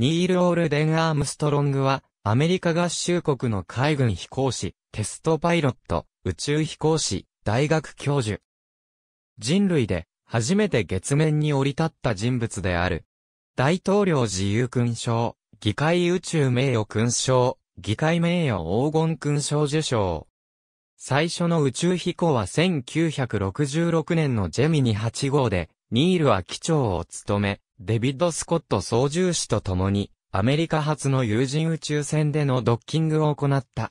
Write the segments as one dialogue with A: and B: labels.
A: ニール・オールデン・アームストロングは、アメリカ合衆国の海軍飛行士、テストパイロット、宇宙飛行士、大学教授。人類で、初めて月面に降り立った人物である。大統領自由勲章、議会宇宙名誉勲章、議会名誉黄金勲章受章。最初の宇宙飛行は1966年のジェミニ8号で、ニールは機長を務め、デビッド・スコット操縦士と共に、アメリカ初の有人宇宙船でのドッキングを行った。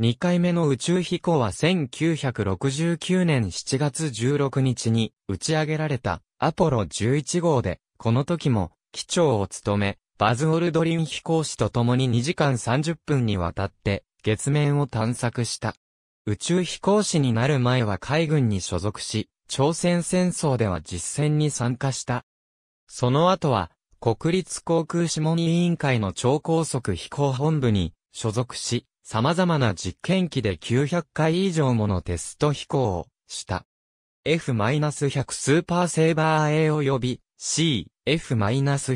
A: 2回目の宇宙飛行は1969年7月16日に打ち上げられたアポロ11号で、この時も機長を務め、バズ・オルドリン飛行士と共に2時間30分にわたって月面を探索した。宇宙飛行士になる前は海軍に所属し、朝鮮戦争では実戦に参加した。その後は、国立航空諮問委員会の超高速飛行本部に所属し、様々な実験機で900回以上ものテスト飛行をした。F-100 スーパーセーバー A 及び C、F-101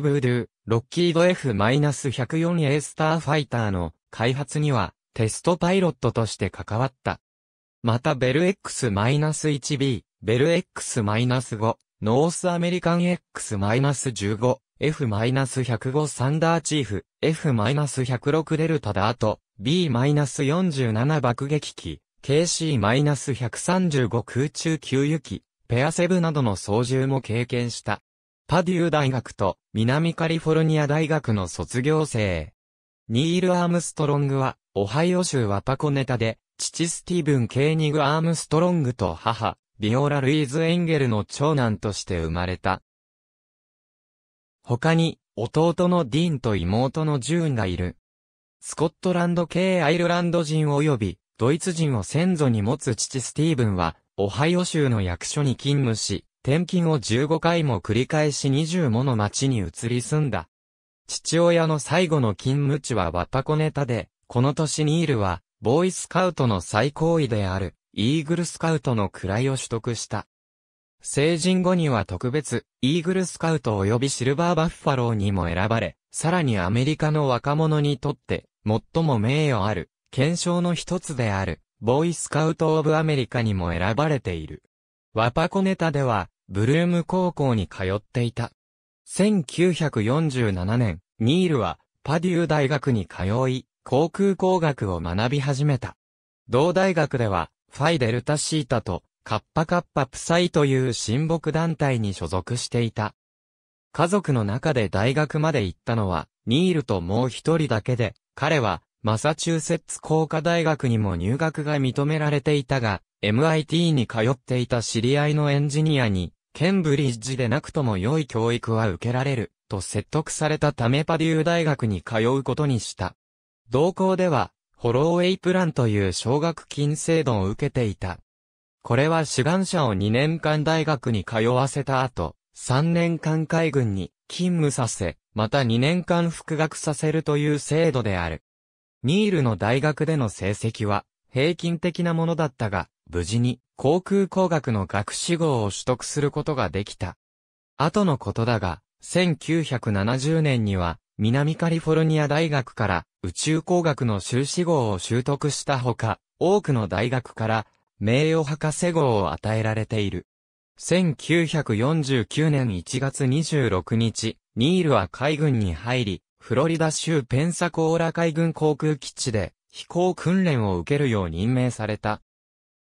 A: ブードゥ、ロッキード F-104A スターファイターの開発にはテストパイロットとして関わった。またベル X-1B、ベル X-5、ノースアメリカン X-15、F-105 サンダーチーフ、F-106 デルタダート、B-47 爆撃機、KC-135 空中給油機、ペアセブなどの操縦も経験した。パデュー大学と南カリフォルニア大学の卒業生。ニール・アームストロングは、オハイオ州ワパコネタで、父スティーブン・ケーニグ・アームストロングと母、ビオラ・ルイーズ・エンゲルの長男として生まれた。他に、弟のディーンと妹のジューンがいる。スコットランド系アイルランド人及び、ドイツ人を先祖に持つ父スティーブンは、オハイオ州の役所に勤務し、転勤を15回も繰り返し20もの町に移り住んだ。父親の最後の勤務地はワタコネタで、この年ニールは、ボーイスカウトの最高位である、イーグルスカウトの位を取得した。成人後には特別、イーグルスカウト及びシルバーバッファローにも選ばれ、さらにアメリカの若者にとって、最も名誉ある、検証の一つである、ボーイスカウト・オブ・アメリカにも選ばれている。ワパコネタでは、ブルーム高校に通っていた。1947年、ニールは、パデュー大学に通い、航空工学を学び始めた。同大学では、ファイデルタシータと、カッパカッパプサイという親睦団体に所属していた。家族の中で大学まで行ったのは、ニールともう一人だけで、彼は、マサチューセッツ工科大学にも入学が認められていたが、MIT に通っていた知り合いのエンジニアに、ケンブリッジでなくとも良い教育は受けられる、と説得されたためパデュー大学に通うことにした。同校では、ホローウェイプランという奨学金制度を受けていた。これは志願者を2年間大学に通わせた後、3年間海軍に勤務させ、また2年間復学させるという制度である。ニールの大学での成績は平均的なものだったが、無事に航空工学の学士号を取得することができた。後のことだが、1970年には南カリフォルニア大学から宇宙工学の修士号を習得したほか、多くの大学から名誉博士号を与えられている。1949年1月26日、ニールは海軍に入り、フロリダ州ペンサコーラ海軍航空基地で飛行訓練を受けるよう任命された。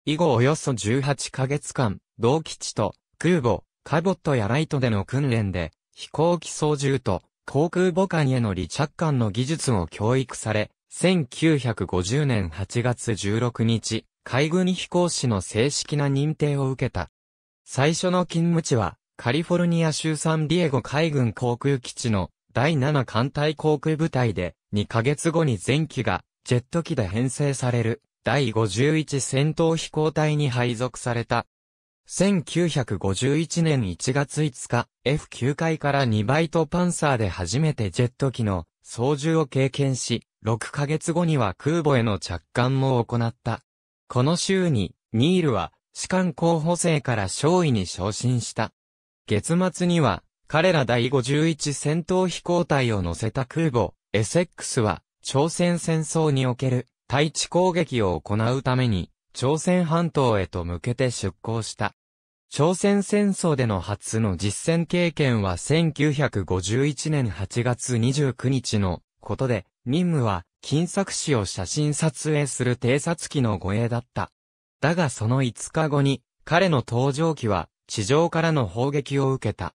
A: 以後およそ18ヶ月間、同基地と空母、カボットやライトでの訓練で、飛行機操縦と航空母艦への離着艦の技術を教育され、1950年8月16日、海軍飛行士の正式な認定を受けた。最初の勤務地は、カリフォルニア州サンディエゴ海軍航空基地の第7艦隊航空部隊で、2ヶ月後に前期がジェット機で編成される第51戦闘飛行隊に配属された。1951年1月5日、F9 階から2バイトパンサーで初めてジェット機の操縦を経験し、6ヶ月後には空母への着艦も行った。この週に、ニールは、士官候補生から勝尉に昇進した。月末には、彼ら第51戦闘飛行隊を乗せた空母、エセックスは、朝鮮戦争における、対地攻撃を行うために、朝鮮半島へと向けて出港した。朝鮮戦争での初の実戦経験は1951年8月29日のことで、任務は金作詞を写真撮影する偵察機の護衛だった。だがその5日後に彼の搭乗機は地上からの砲撃を受けた。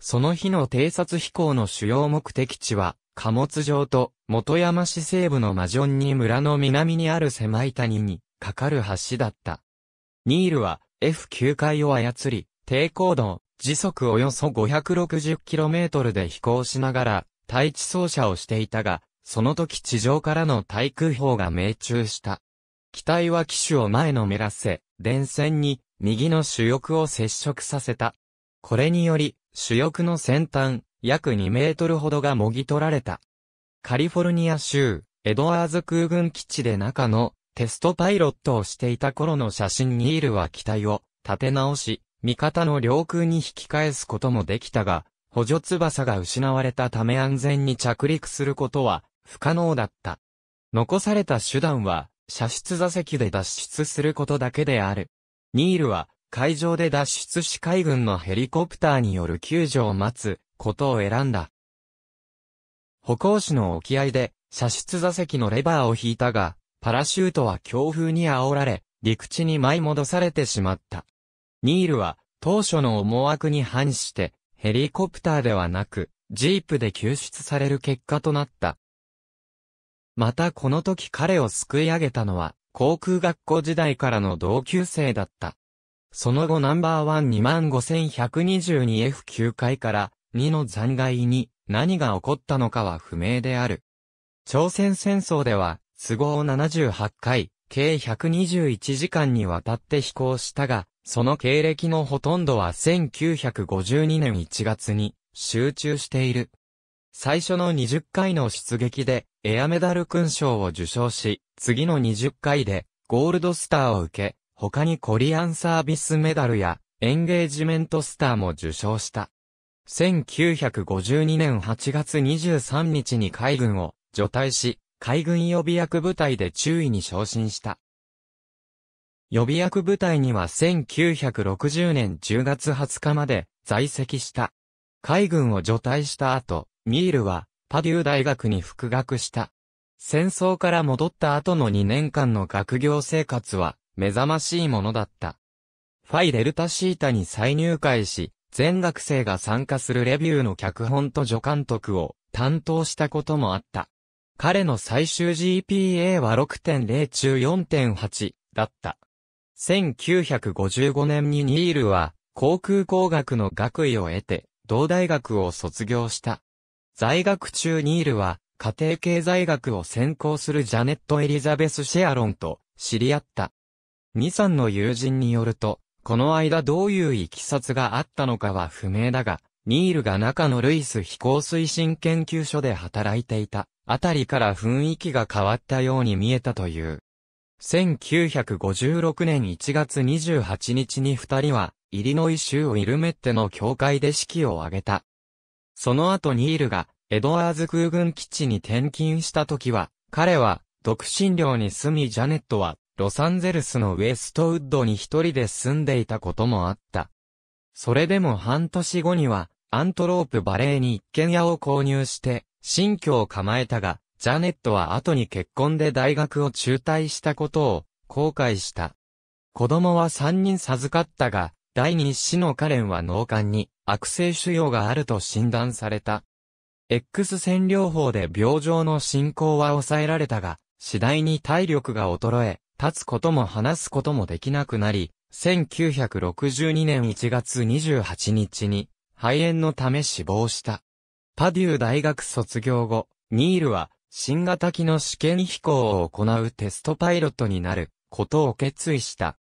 A: その日の偵察飛行の主要目的地は貨物場と元山市西部のマジョンに村の南にある狭い谷にかかる橋だった。ニールは F9 回を操り、低高度、時速およそ 560km で飛行しながら、対地走車をしていたが、その時地上からの対空砲が命中した。機体は機種を前のめらせ、電線に右の主翼を接触させた。これにより、主翼の先端、約2メートルほどがもぎ取られた。カリフォルニア州、エドワーズ空軍基地で中のテストパイロットをしていた頃の写真ニールは機体を立て直し、味方の領空に引き返すこともできたが、補助翼が失われたため安全に着陸することは不可能だった。残された手段は、射出座席で脱出することだけである。ニールは、海上で脱出し海軍のヘリコプターによる救助を待つことを選んだ。歩行士の沖合で、射出座席のレバーを引いたが、パラシュートは強風に煽られ、陸地に舞い戻されてしまった。ニールは、当初の思惑に反して、ヘリコプターではなく、ジープで救出される結果となった。またこの時彼を救い上げたのは、航空学校時代からの同級生だった。その後ナンバーワン2 5 1 2 2 f 9階から2の残骸に何が起こったのかは不明である。朝鮮戦争では都合78回、計121時間にわたって飛行したが、その経歴のほとんどは1952年1月に集中している。最初の20回の出撃でエアメダル勲章を受賞し、次の20回でゴールドスターを受け、他にコリアンサービスメダルやエンゲージメントスターも受賞した。1952年8月23日に海軍を除隊し、海軍予備役部隊で中尉に昇進した。予備役部隊には1960年10月20日まで在籍した。海軍を除隊した後、ミールはパデュー大学に復学した。戦争から戻った後の2年間の学業生活は目覚ましいものだった。ファイデルタシータに再入会し、全学生が参加するレビューの脚本と助監督を担当したこともあった。彼の最終 GPA は6.0中4.8だった。1955年にニールは航空工学の学位を得て同大学を卒業した。在学中ニールは家庭経済学を専攻するジャネット・エリザベス・シェアロンと知り合った。さんの友人によると、この間どういう行きさつがあったのかは不明だが、ニールが中のルイス飛行推進研究所で働いていた。あたりから雰囲気が変わったように見えたという。1956年1月28日に二人は、イリノイ州ウィルメッテの教会で式を挙げた。その後ニールが、エドワーズ空軍基地に転勤した時は、彼は、独身寮に住みジャネットは、ロサンゼルスのウェストウッドに一人で住んでいたこともあった。それでも半年後には、アントロープバレーに一軒家を購入して、新居を構えたが、ジャネットは後に結婚で大学を中退したことを後悔した。子供は三人授かったが、第二子のカレンは脳幹に悪性腫瘍があると診断された。X 線療法で病状の進行は抑えられたが、次第に体力が衰え、立つことも話すこともできなくなり、1962年1月28日に肺炎のため死亡した。パデュー大学卒業後、ニールは新型機の試験飛行を行うテストパイロットになることを決意した。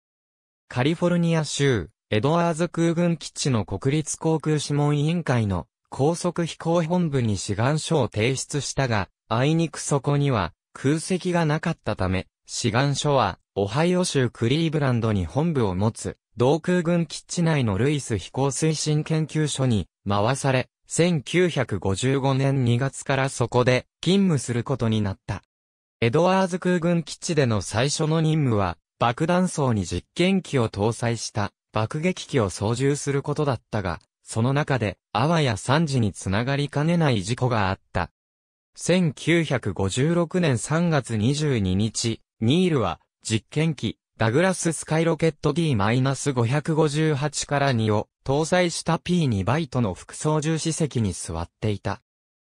A: カリフォルニア州、エドワーズ空軍基地の国立航空諮問委員会の高速飛行本部に志願書を提出したが、あいにくそこには空席がなかったため、志願書はオハイオ州クリーブランドに本部を持つ同空軍基地内のルイス飛行推進研究所に回され、1955年2月からそこで勤務することになった。エドワーズ空軍基地での最初の任務は、爆弾層に実験機を搭載した爆撃機を操縦することだったが、その中で、あわや惨事につながりかねない事故があった。1956年3月22日、ニールは実験機ダグラススカイロケット D-558 から2を搭載した P2 バイトの副操縦士席に座っていた。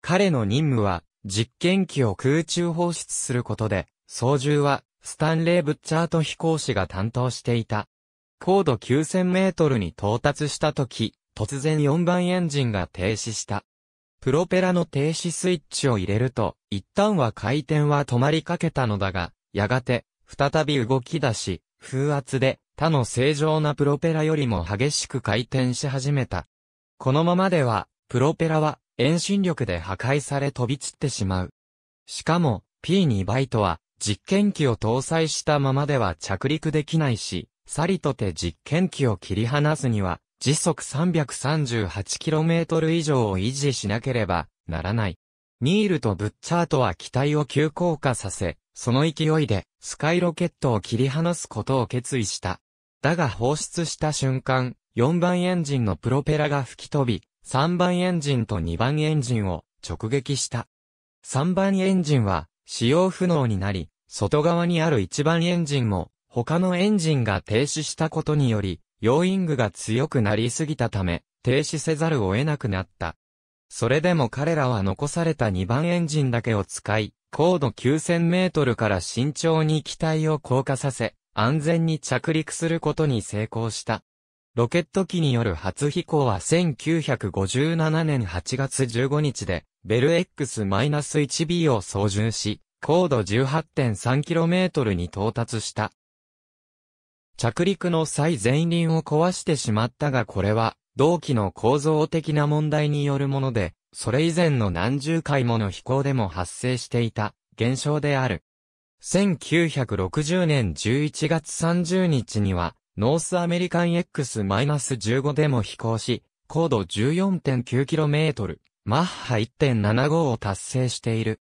A: 彼の任務は実験機を空中放出することで、操縦はスタンレー・ブッチャート飛行士が担当していた。高度9000メートルに到達した時、突然4番エンジンが停止した。プロペラの停止スイッチを入れると、一旦は回転は止まりかけたのだが、やがて再び動き出し、風圧で他の正常なプロペラよりも激しく回転し始めた。このままでは、プロペラは遠心力で破壊され飛び散ってしまう。しかも、P2 バイトは、実験機を搭載したままでは着陸できないし、さりとて実験機を切り離すには、時速 338km 以上を維持しなければならない。ニールとブッチャートは機体を急降下させ、その勢いで、スカイロケットを切り離すことを決意した。だが放出した瞬間、4番エンジンのプロペラが吹き飛び、3番エンジンと2番エンジンを直撃した。3番エンジンは使用不能になり、外側にある1番エンジンも他のエンジンが停止したことにより、ヨーイングが強くなりすぎたため、停止せざるを得なくなった。それでも彼らは残された2番エンジンだけを使い、高度9000メートルから慎重に機体を降下させ、安全に着陸することに成功した。ロケット機による初飛行は1957年8月15日で、ベル X-1B を操縦し、高度 18.3km に到達した。着陸の際前輪を壊してしまったがこれは同期の構造的な問題によるもので、それ以前の何十回もの飛行でも発生していた現象である。1960年11月30日には、ノースアメリカン X-15 でも飛行し、高度 14.9km、マッハ1.75を達成している。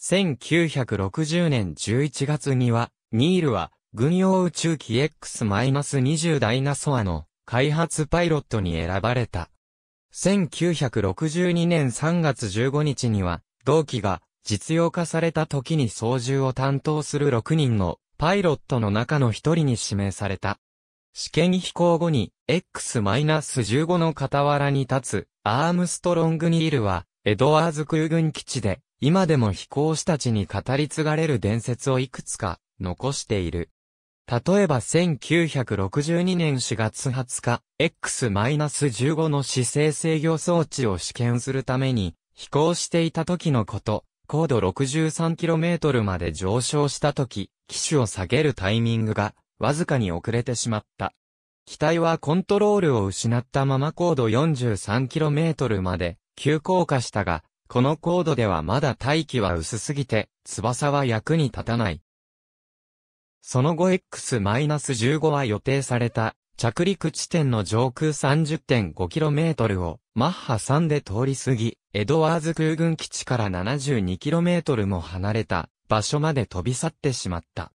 A: 1960年11月には、ニールは、軍用宇宙機 X-20 ダイナソアの開発パイロットに選ばれた。1962年3月15日には、同期が実用化された時に操縦を担当する6人のパイロットの中の1人に指名された。試験飛行後に X-15 の傍らに立つアームストロングニールはエドワーズ空軍基地で今でも飛行士たちに語り継がれる伝説をいくつか残している。例えば1962年4月20日、X-15 の姿勢制御装置を試験するために、飛行していた時のこと、高度 63km まで上昇した時、機種を下げるタイミングが、わずかに遅れてしまった。機体はコントロールを失ったまま高度 43km まで急降下したが、この高度ではまだ大気は薄すぎて、翼は役に立たない。その後 X-15 は予定された着陸地点の上空 30.5km をマッハ3で通り過ぎ、エドワーズ空軍基地から 72km も離れた場所まで飛び去ってしまった。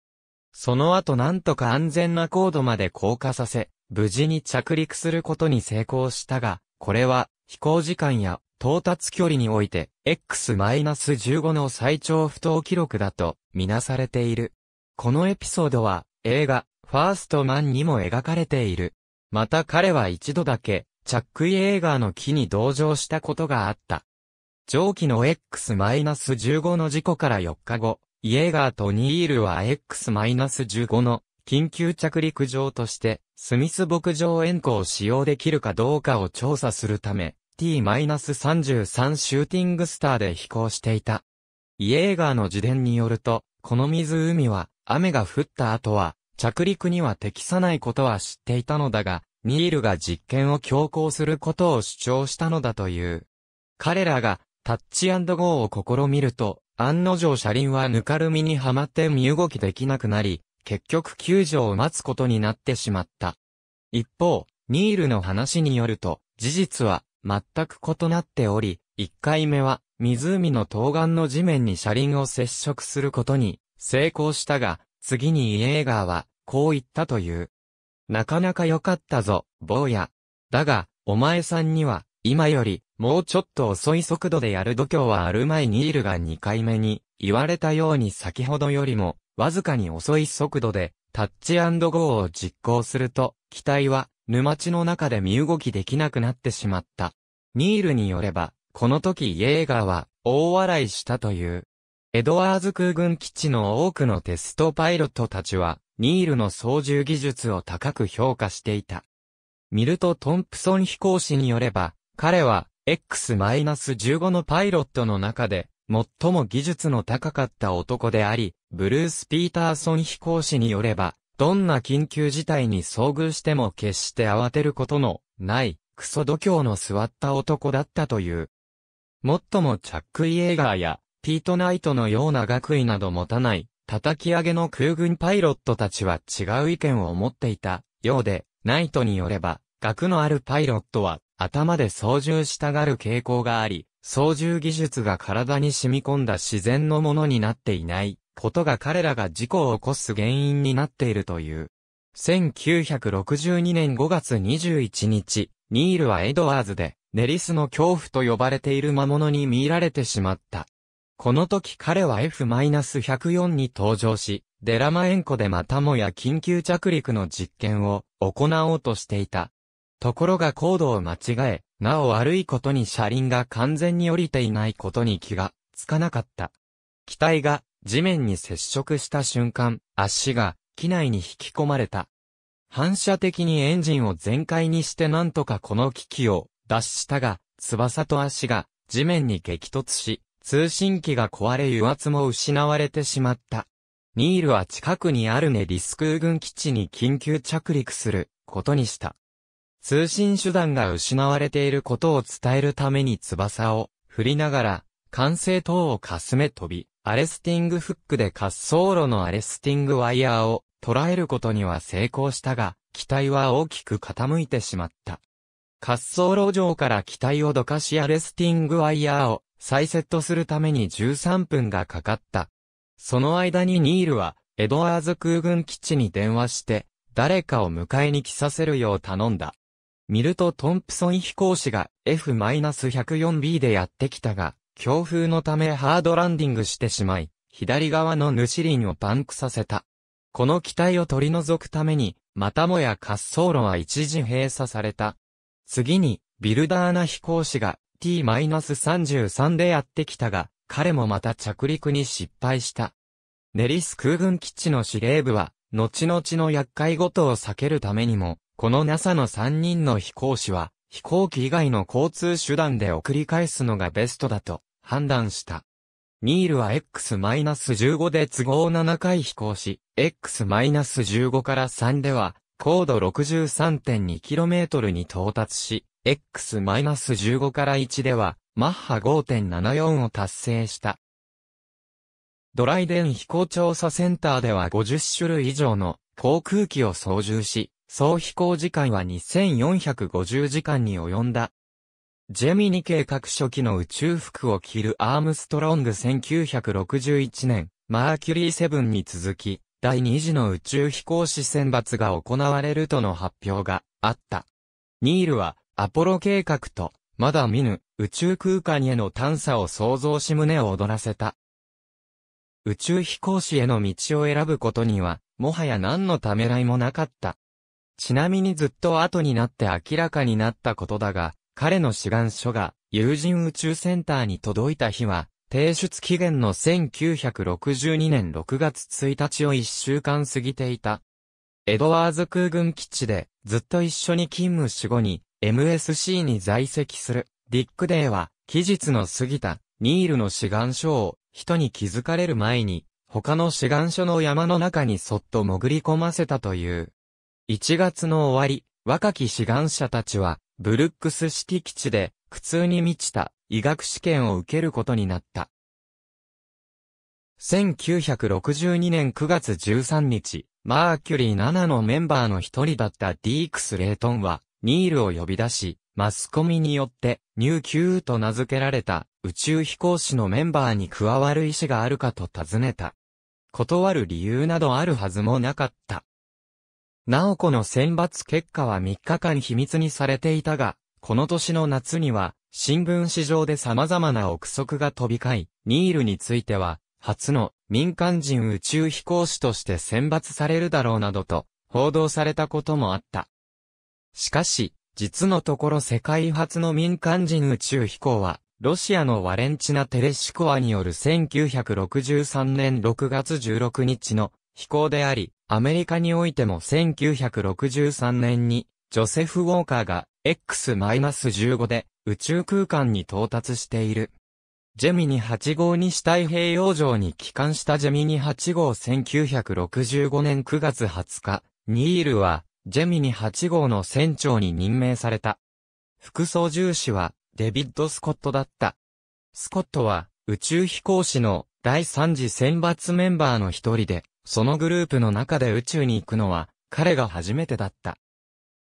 A: その後なんとか安全な高度まで降下させ、無事に着陸することに成功したが、これは飛行時間や到達距離において X-15 の最長不当記録だとみなされている。このエピソードは映画ファーストマンにも描かれている。また彼は一度だけチャックイエーガーの木に同乗したことがあった。上記の X-15 の事故から4日後、イエーガーとニールは X-15 の緊急着陸場としてスミス牧場ンコを使用できるかどうかを調査するため T-33 シューティングスターで飛行していた。イエーガーの自伝によると、この湖は雨が降った後は、着陸には適さないことは知っていたのだが、ニールが実験を強行することを主張したのだという。彼らが、タッチゴーを試みると、案の定車輪はぬかるみにはまって身動きできなくなり、結局救助を待つことになってしまった。一方、ニールの話によると、事実は全く異なっており、一回目は湖の東岸の地面に車輪を接触することに成功したが、次にイエーガーは、こう言ったという。なかなか良かったぞ、坊や。だが、お前さんには、今より、もうちょっと遅い速度でやる度胸はあるにいるルが2回目に、言われたように先ほどよりも、わずかに遅い速度で、タッチゴーを実行すると、機体は、沼地の中で身動きできなくなってしまった。ニールによれば、この時イエーガーは、大笑いしたという。エドワーズ空軍基地の多くのテストパイロットたちは、ニールの操縦技術を高く評価していた。ミルト・トンプソン飛行士によれば、彼は X-15 のパイロットの中で、最も技術の高かった男であり、ブルース・ピーターソン飛行士によれば、どんな緊急事態に遭遇しても決して慌てることのない、クソ度胸の座った男だったという。もっともチャック・イエーガーやピートナイトのような学位など持たない、叩き上げの空軍パイロットたちは違う意見を持っていたようで、ナイトによれば、学のあるパイロットは頭で操縦したがる傾向があり、操縦技術が体に染み込んだ自然のものになっていないことが彼らが事故を起こす原因になっているという。1962年5月21日、ニールはエドワーズで、ネリスの恐怖と呼ばれている魔物に見入られてしまった。この時彼は F-104 に登場し、デラマエンコでまたもや緊急着陸の実験を行おうとしていた。ところが高度を間違え、なお悪いことに車輪が完全に降りていないことに気がつかなかった。機体が地面に接触した瞬間、足が機内に引き込まれた。反射的にエンジンを全開にしてなんとかこの危機を脱したが、翼と足が地面に激突し、通信機が壊れ油圧も失われてしまった。ニールは近くにあるネリス空軍基地に緊急着陸することにした。通信手段が失われていることを伝えるために翼を振りながら、管制塔をかすめ飛び、アレスティングフックで滑走路のアレスティングワイヤーを捉えることには成功したが、機体は大きく傾いてしまった。滑走路上から機体をどかしアレスティングワイヤーを再セットするために13分がかかった。その間にニールは、エドワーズ空軍基地に電話して、誰かを迎えに来させるよう頼んだ。ミルト・トンプソン飛行士が F-104B でやってきたが、強風のためハードランディングしてしまい、左側のヌシリンをパンクさせた。この機体を取り除くために、またもや滑走路は一時閉鎖された。次に、ビルダーナ飛行士が t 3 3でやってきたが、彼もまた着陸に失敗した。ネリス空軍基地の司令部は、後々の厄介ごとを避けるためにも、この NASA の3人の飛行士は、飛行機以外の交通手段で送り返すのがベストだと判断した。ニールは X-15 で都合7回飛行し、X-15 から3では高度 63.2km に到達し、X-15 から1では、マッハ5.74を達成した。ドライデン飛行調査センターでは50種類以上の航空機を操縦し、総飛行時間は2450時間に及んだ。ジェミニ計画初期の宇宙服を着るアームストロング1961年、マーキュリー7に続き、第2次の宇宙飛行士選抜が行われるとの発表があった。ニールは、アポロ計画と、まだ見ぬ、宇宙空間への探査を想像し胸を躍らせた。宇宙飛行士への道を選ぶことには、もはや何のためらいもなかった。ちなみにずっと後になって明らかになったことだが、彼の志願書が、有人宇宙センターに届いた日は、提出期限の1962年6月1日を1週間過ぎていた。エドワーズ空軍基地でずっと一緒に勤務し後に MSC に在籍するディック・デイは期日の過ぎたニールの志願書を人に気づかれる前に他の志願書の山の中にそっと潜り込ませたという。1月の終わり、若き志願者たちはブルックスシティ基地で苦痛に満ちた医学試験を受けることになった。1962年9月13日、マーキュリー7のメンバーの一人だったディークス・レイトンは、ニールを呼び出し、マスコミによって、ニューキューと名付けられた宇宙飛行士のメンバーに加わる意思があるかと尋ねた。断る理由などあるはずもなかった。なおこの選抜結果は3日間秘密にされていたが、この年の夏には、新聞史上で様々な憶測が飛び交い、ニールについては、初の民間人宇宙飛行士として選抜されるだろうなどと報道されたこともあった。しかし、実のところ世界初の民間人宇宙飛行は、ロシアのワレンチナ・テレシコワによる1963年6月16日の飛行であり、アメリカにおいても1963年に、ジョセフ・ウォーカーが X-15 で宇宙空間に到達している。ジェミニ8号西太平洋上に帰還したジェミニ8号1965年9月20日、ニールは、ジェミニ8号の船長に任命された。副操縦士は、デビッド・スコットだった。スコットは、宇宙飛行士の第3次選抜メンバーの一人で、そのグループの中で宇宙に行くのは、彼が初めてだった。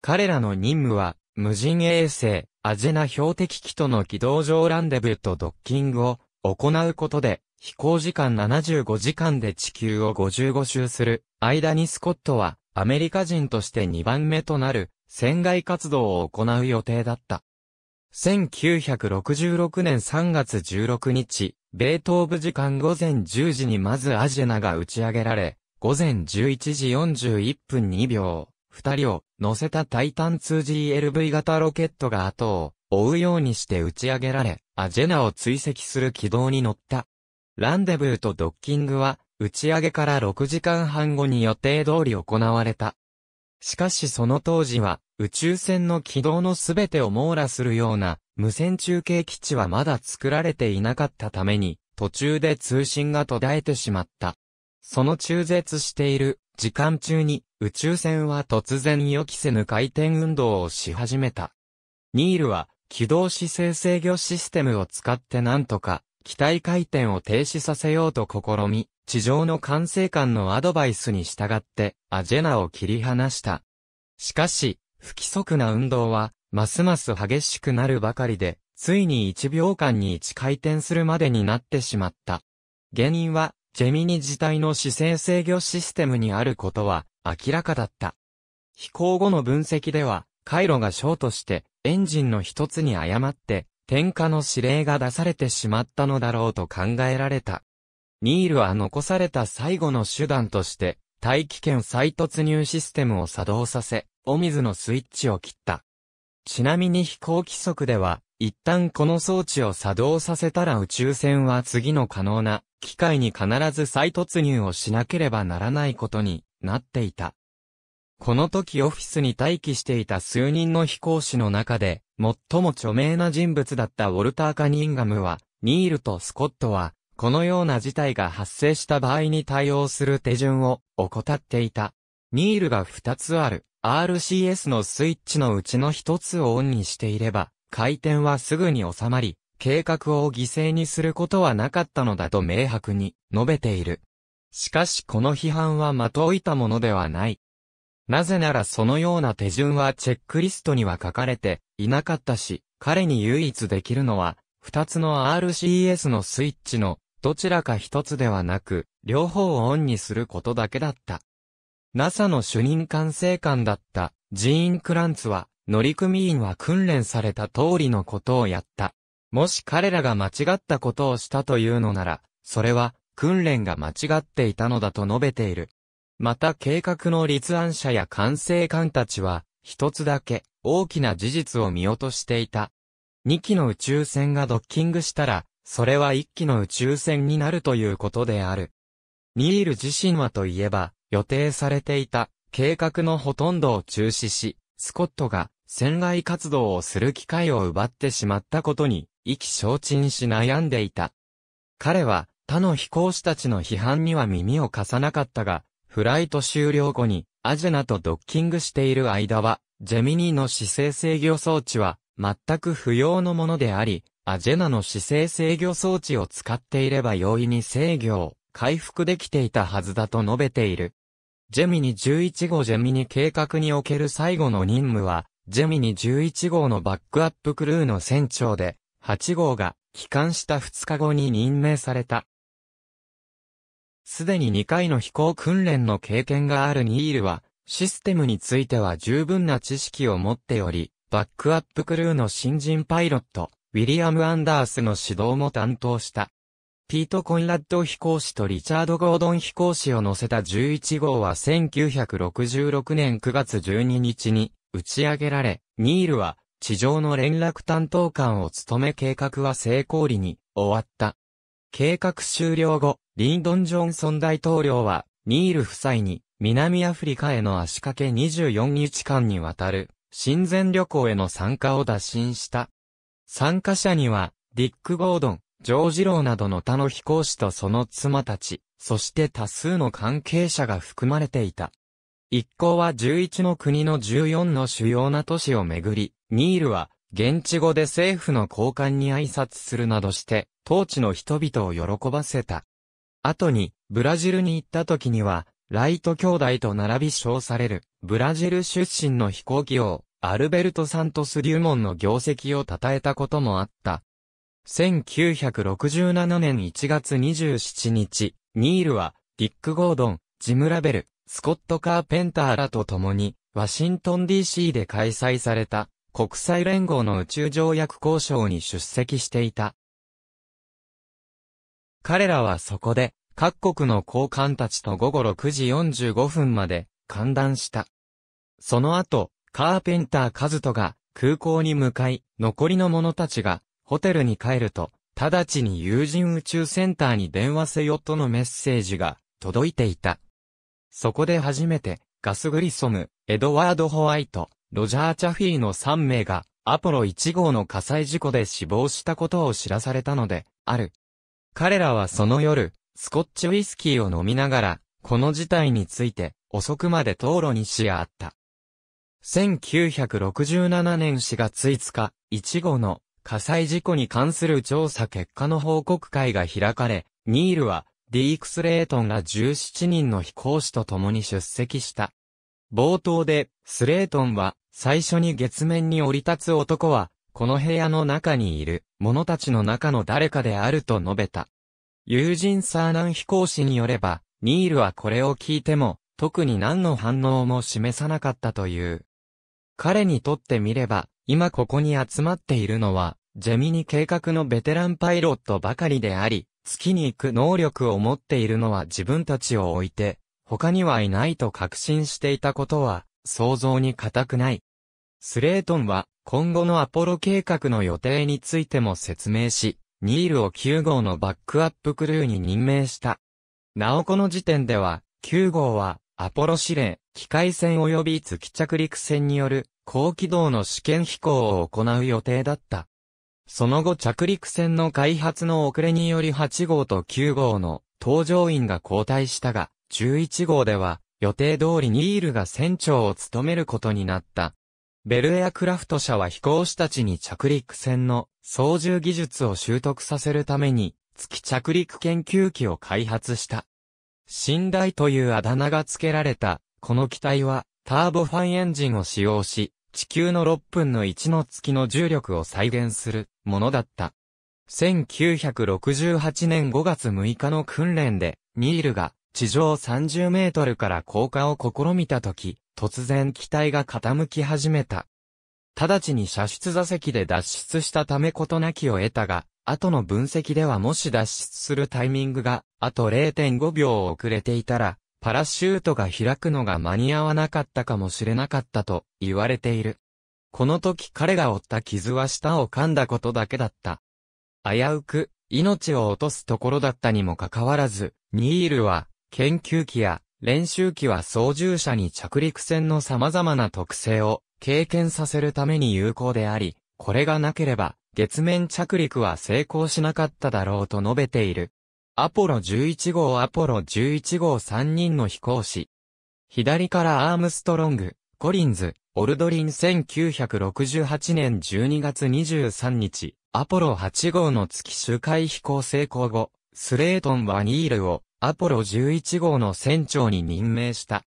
A: 彼らの任務は、無人衛星、アジェナ標的機との軌道上ランデブーとドッキングを行うことで、飛行時間75時間で地球を55周する間にスコットはアメリカ人として2番目となる船外活動を行う予定だった。1966年3月16日、米東部時間午前10時にまずアジェナが打ち上げられ、午前11時41分2秒、二人を乗せたタイタン 2GLV 型ロケットが後を追うようにして打ち上げられ、アジェナを追跡する軌道に乗った。ランデブーとドッキングは、打ち上げから6時間半後に予定通り行われた。しかしその当時は、宇宙船の軌道のすべてを網羅するような、無線中継基地はまだ作られていなかったために、途中で通信が途絶えてしまった。その中絶している時間中に宇宙船は突然予期せぬ回転運動をし始めた。ニールは、軌道姿勢制御システムを使ってなんとか、機体回転を停止させようと試み、地上の管制官のアドバイスに従って、アジェナを切り離した。しかし、不規則な運動は、ますます激しくなるばかりで、ついに1秒間に1回転するまでになってしまった。原因は、ジェミニ自体の姿勢制御システムにあることは、明らかだった。飛行後の分析では、回路がショートして、エンジンの一つに誤って、点火の指令が出されてしまったのだろうと考えられた。ニールは残された最後の手段として、大気圏再突入システムを作動させ、お水のスイッチを切った。ちなみに飛行規則では、一旦この装置を作動させたら宇宙船は次の可能な機械に必ず再突入をしなければならないことになっていた。この時オフィスに待機していた数人の飛行士の中で、最も著名な人物だったウォルター・カニンガムは、ニールとスコットは、このような事態が発生した場合に対応する手順を怠っていた。ニールが2つある RCS のスイッチのうちの1つをオンにしていれば、回転はすぐに収まり、計画を犠牲にすることはなかったのだと明白に述べている。しかしこの批判は的をいたものではない。なぜならそのような手順はチェックリストには書かれていなかったし、彼に唯一できるのは、二つの RCS のスイッチのどちらか一つではなく、両方をオンにすることだけだった。NASA の主任管制官だったジーン・クランツは、乗組員は訓練された通りのことをやった。もし彼らが間違ったことをしたというのなら、それは訓練が間違っていたのだと述べている。また計画の立案者や管制官たちは、一つだけ大きな事実を見落としていた。二機の宇宙船がドッキングしたら、それは一機の宇宙船になるということである。ニール自身はといえば、予定されていた計画のほとんどを中止し、スコットが船外活動をする機会を奪ってしまったことに、意気消沈し悩んでいた。彼は、他の飛行士たちの批判には耳を貸さなかったが、フライト終了後にアジェナとドッキングしている間は、ジェミニの姿勢制御装置は全く不要のものであり、アジェナの姿勢制御装置を使っていれば容易に制御を回復できていたはずだと述べている。ジェミニ11号ジェミニ計画における最後の任務は、ジェミニ11号のバックアップクルーの船長で、8号が帰還した2日後に任命された。すでに2回の飛行訓練の経験があるニールは、システムについては十分な知識を持っており、バックアップクルーの新人パイロット、ウィリアム・アンダースの指導も担当した。ピート・コンラッド飛行士とリチャード・ゴードン飛行士を乗せた11号は1966年9月12日に打ち上げられ、ニールは地上の連絡担当官を務め計画は成功裏に終わった。計画終了後、リンドン・ジョンソン大統領は、ニール夫妻に、南アフリカへの足掛け24日間にわたる、親善旅行への参加を打診した。参加者には、ディック・ゴードン、ジョージ・ローなどの他の飛行士とその妻たち、そして多数の関係者が含まれていた。一行は11の国の14の主要な都市をめぐり、ニールは、現地語で政府の高官に挨拶するなどして、当地の人々を喜ばせた。後に、ブラジルに行った時には、ライト兄弟と並び称される、ブラジル出身の飛行機王、アルベルト・サントス・デューモンの業績を称えたこともあった。1967年1月27日、ニールは、ディック・ゴードン、ジム・ラベル、スコット・カーペンターらと共に、ワシントン DC で開催された、国際連合の宇宙条約交渉に出席していた。彼らはそこで、各国の高官たちと午後6時45分まで、歓談した。その後、カーペンターカズトが、空港に向かい、残りの者たちが、ホテルに帰ると、直ちに友人宇宙センターに電話せよとのメッセージが、届いていた。そこで初めて、ガスグリソム、エドワード・ホワイト、ロジャー・チャフィーの3名が、アポロ1号の火災事故で死亡したことを知らされたので、ある。彼らはその夜、スコッチウイスキーを飲みながら、この事態について、遅くまで討論し合った。1967年4月5日、1号の火災事故に関する調査結果の報告会が開かれ、ニールは、ディークス・レートンら17人の飛行士と共に出席した。冒頭で、スレートンは、最初に月面に降り立つ男は、この部屋の中にいる者たちの中の誰かであると述べた。友人サーナン飛行士によれば、ニールはこれを聞いても、特に何の反応も示さなかったという。彼にとってみれば、今ここに集まっているのは、ジェミニ計画のベテランパイロットばかりであり、月に行く能力を持っているのは自分たちを置いて、他にはいないと確信していたことは、想像に難くない。スレートンは、今後のアポロ計画の予定についても説明し、ニールを9号のバックアップクルーに任命した。なおこの時点では、9号は、アポロ指令、機械船及び月着陸船による、高機動の試験飛行を行う予定だった。その後着陸船の開発の遅れにより8号と9号の搭乗員が交代したが、11号では予定通りニールが船長を務めることになった。ベルエアクラフト社は飛行士たちに着陸船の操縦技術を習得させるために月着陸研究機を開発した。寝台というあだ名が付けられた、この機体はターボファンエンジンを使用し、地球の6分の1の月の重力を再現するものだった。1968年5月6日の訓練で、ニールが地上30メートルから降下を試みた時、突然機体が傾き始めた。直ちに射出座席で脱出したためことなきを得たが、後の分析ではもし脱出するタイミングが、あと0.5秒遅れていたら、パラシュートが開くのが間に合わなかったかもしれなかったと言われている。この時彼が負った傷は舌を噛んだことだけだった。危うく、命を落とすところだったにもかかわらず、ニールは、研究機や練習機は操縦者に着陸船の様々な特性を経験させるために有効であり、これがなければ月面着陸は成功しなかっただろうと述べている。アポロ11号アポロ11号3人の飛行士。左からアームストロング、コリンズ、オルドリン1968年12月23日、アポロ8号の月周回飛行成功後、スレートンはニールをアポロ11号の船長に任命した。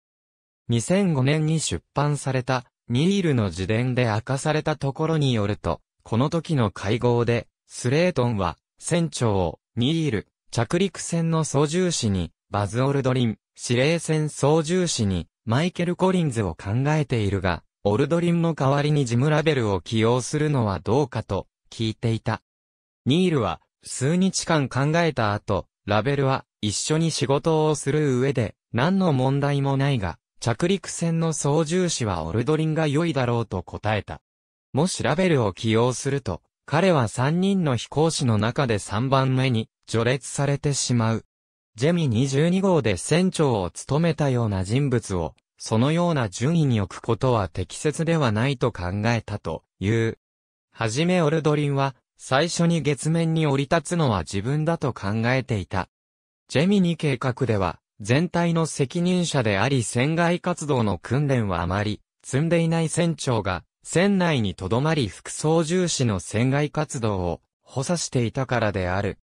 A: 2005年に出版された、ニールの自伝で明かされたところによると、この時の会合で、スレートンは、船長を、ニール、着陸船の操縦士に、バズ・オルドリン、司令船操縦士に、マイケル・コリンズを考えているが、オルドリンの代わりにジム・ラベルを起用するのはどうかと、聞いていた。ニールは、数日間考えた後、ラベルは、一緒に仕事をする上で、何の問題もないが、着陸船の操縦士はオルドリンが良いだろうと答えた。もしラベルを起用すると、彼は3人の飛行士の中で3番目に序列されてしまう。ジェミ22号で船長を務めたような人物を、そのような順位に置くことは適切ではないと考えたという。はじめオルドリンは、最初に月面に降り立つのは自分だと考えていた。ジェミニ計画では、全体の責任者であり船外活動の訓練はあまり、積んでいない船長が、船内に留まり副操縦士の船外活動を補佐していたからである。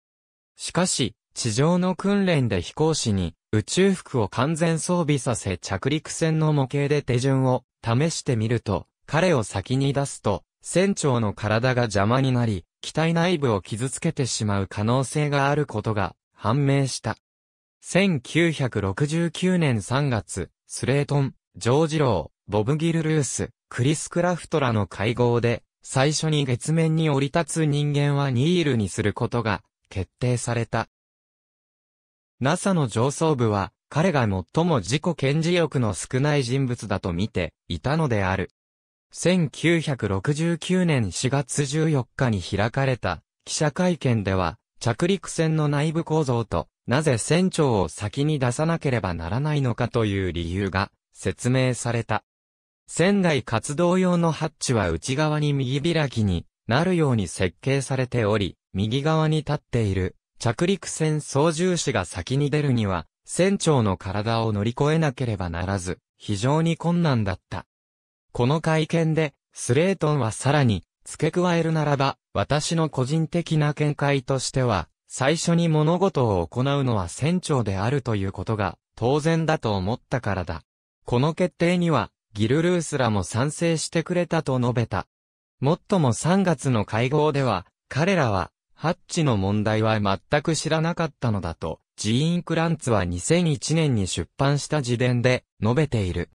A: しかし、地上の訓練で飛行士に宇宙服を完全装備させ着陸船の模型で手順を試してみると、彼を先に出すと、船長の体が邪魔になり、機体内部を傷つけてしまう可能性があることが判明した。1969年3月、スレートン、ジョージロー、ボブ・ギル・ルース、クリス・クラフトらの会合で、最初に月面に降り立つ人間はニールにすることが決定された。NASA の上層部は、彼が最も自己顕示欲の少ない人物だと見ていたのである。1969年4月14日に開かれた記者会見では、着陸船の内部構造と、なぜ船長を先に出さなければならないのかという理由が説明された。船外活動用のハッチは内側に右開きになるように設計されており、右側に立っている着陸船操縦士が先に出るには、船長の体を乗り越えなければならず、非常に困難だった。この会見で、スレートンはさらに、付け加えるならば、私の個人的な見解としては、最初に物事を行うのは船長であるということが当然だと思ったからだ。この決定には、ギルルースらも賛成してくれたと述べた。もっとも3月の会合では、彼らは、ハッチの問題は全く知らなかったのだと、ジーン・クランツは2001年に出版した自伝で述べている。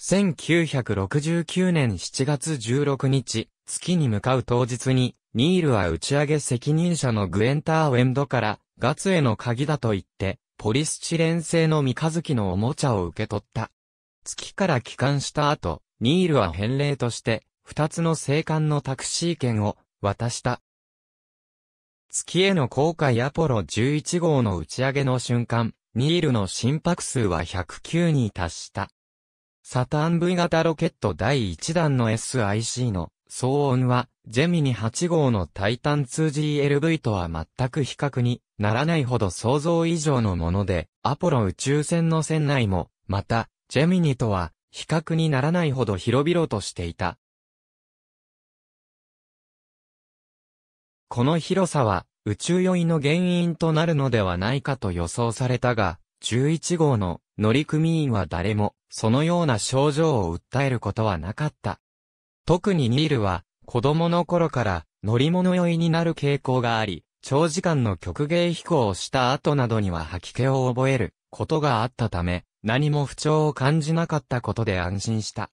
A: 1969年7月16日、月に向かう当日に、ニールは打ち上げ責任者のグエンター・ウェンドから、ガツへの鍵だと言って、ポリスチレン製の三日月のおもちゃを受け取った。月から帰還した後、ニールは返礼として、二つの生還のタクシー券を渡した。月への航海アポロ11号の打ち上げの瞬間、ニールの心拍数は109に達した。サターン V 型ロケット第1弾の SIC の騒音はジェミニ8号のタイタン 2GLV とは全く比較にならないほど想像以上のもので、アポロ宇宙船の船内も、また、ジェミニとは比較にならないほど広々としていた。この広さは宇宙酔いの原因となるのではないかと予想されたが、11号の乗組員は誰もそのような症状を訴えることはなかった。特にニールは子供の頃から乗り物酔いになる傾向があり、長時間の曲芸飛行をした後などには吐き気を覚えることがあったため、何も不調を感じなかったことで安心した。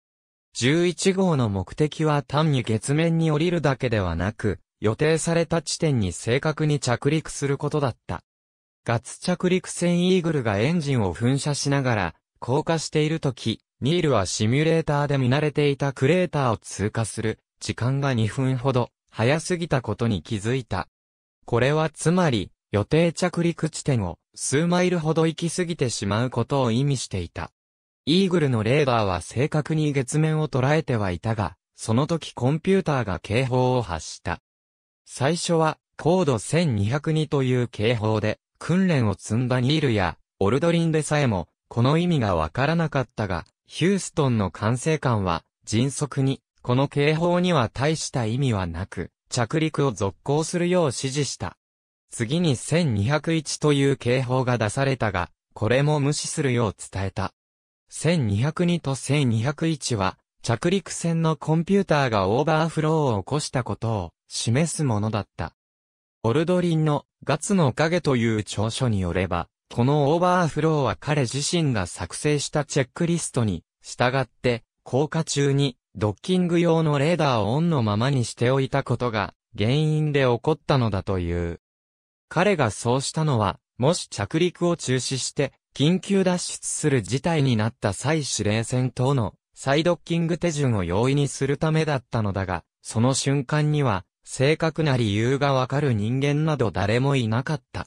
A: 11号の目的は単に月面に降りるだけではなく、予定された地点に正確に着陸することだった。ガツ着陸船イーグルがエンジンを噴射しながら、降下しているとき、ニールはシミュレーターで見慣れていたクレーターを通過する時間が2分ほど、早すぎたことに気づいた。これはつまり、予定着陸地点を数マイルほど行き過ぎてしまうことを意味していた。イーグルのレーダーは正確に月面を捉えてはいたが、その時コンピューターが警報を発した。最初は高度1202という警報で訓練を積んだニールやオルドリンでさえもこの意味がわからなかったが、ヒューストンの管制官は迅速にこの警報には大した意味はなく、着陸を続行するよう指示した。次に1201という警報が出されたが、これも無視するよう伝えた。1202と1201は、着陸船のコンピューターがオーバーフローを起こしたことを示すものだった。オルドリンのガツの影という長所によれば、このオーバーフローは彼自身が作成したチェックリストに、従って、降下中にドッキング用のレーダーをオンのままにしておいたことが原因で起こったのだという。彼がそうしたのは、もし着陸を中止して緊急脱出する事態になった際司令戦等の再ドッキング手順を容易にするためだったのだが、その瞬間には正確な理由がわかる人間など誰もいなかった。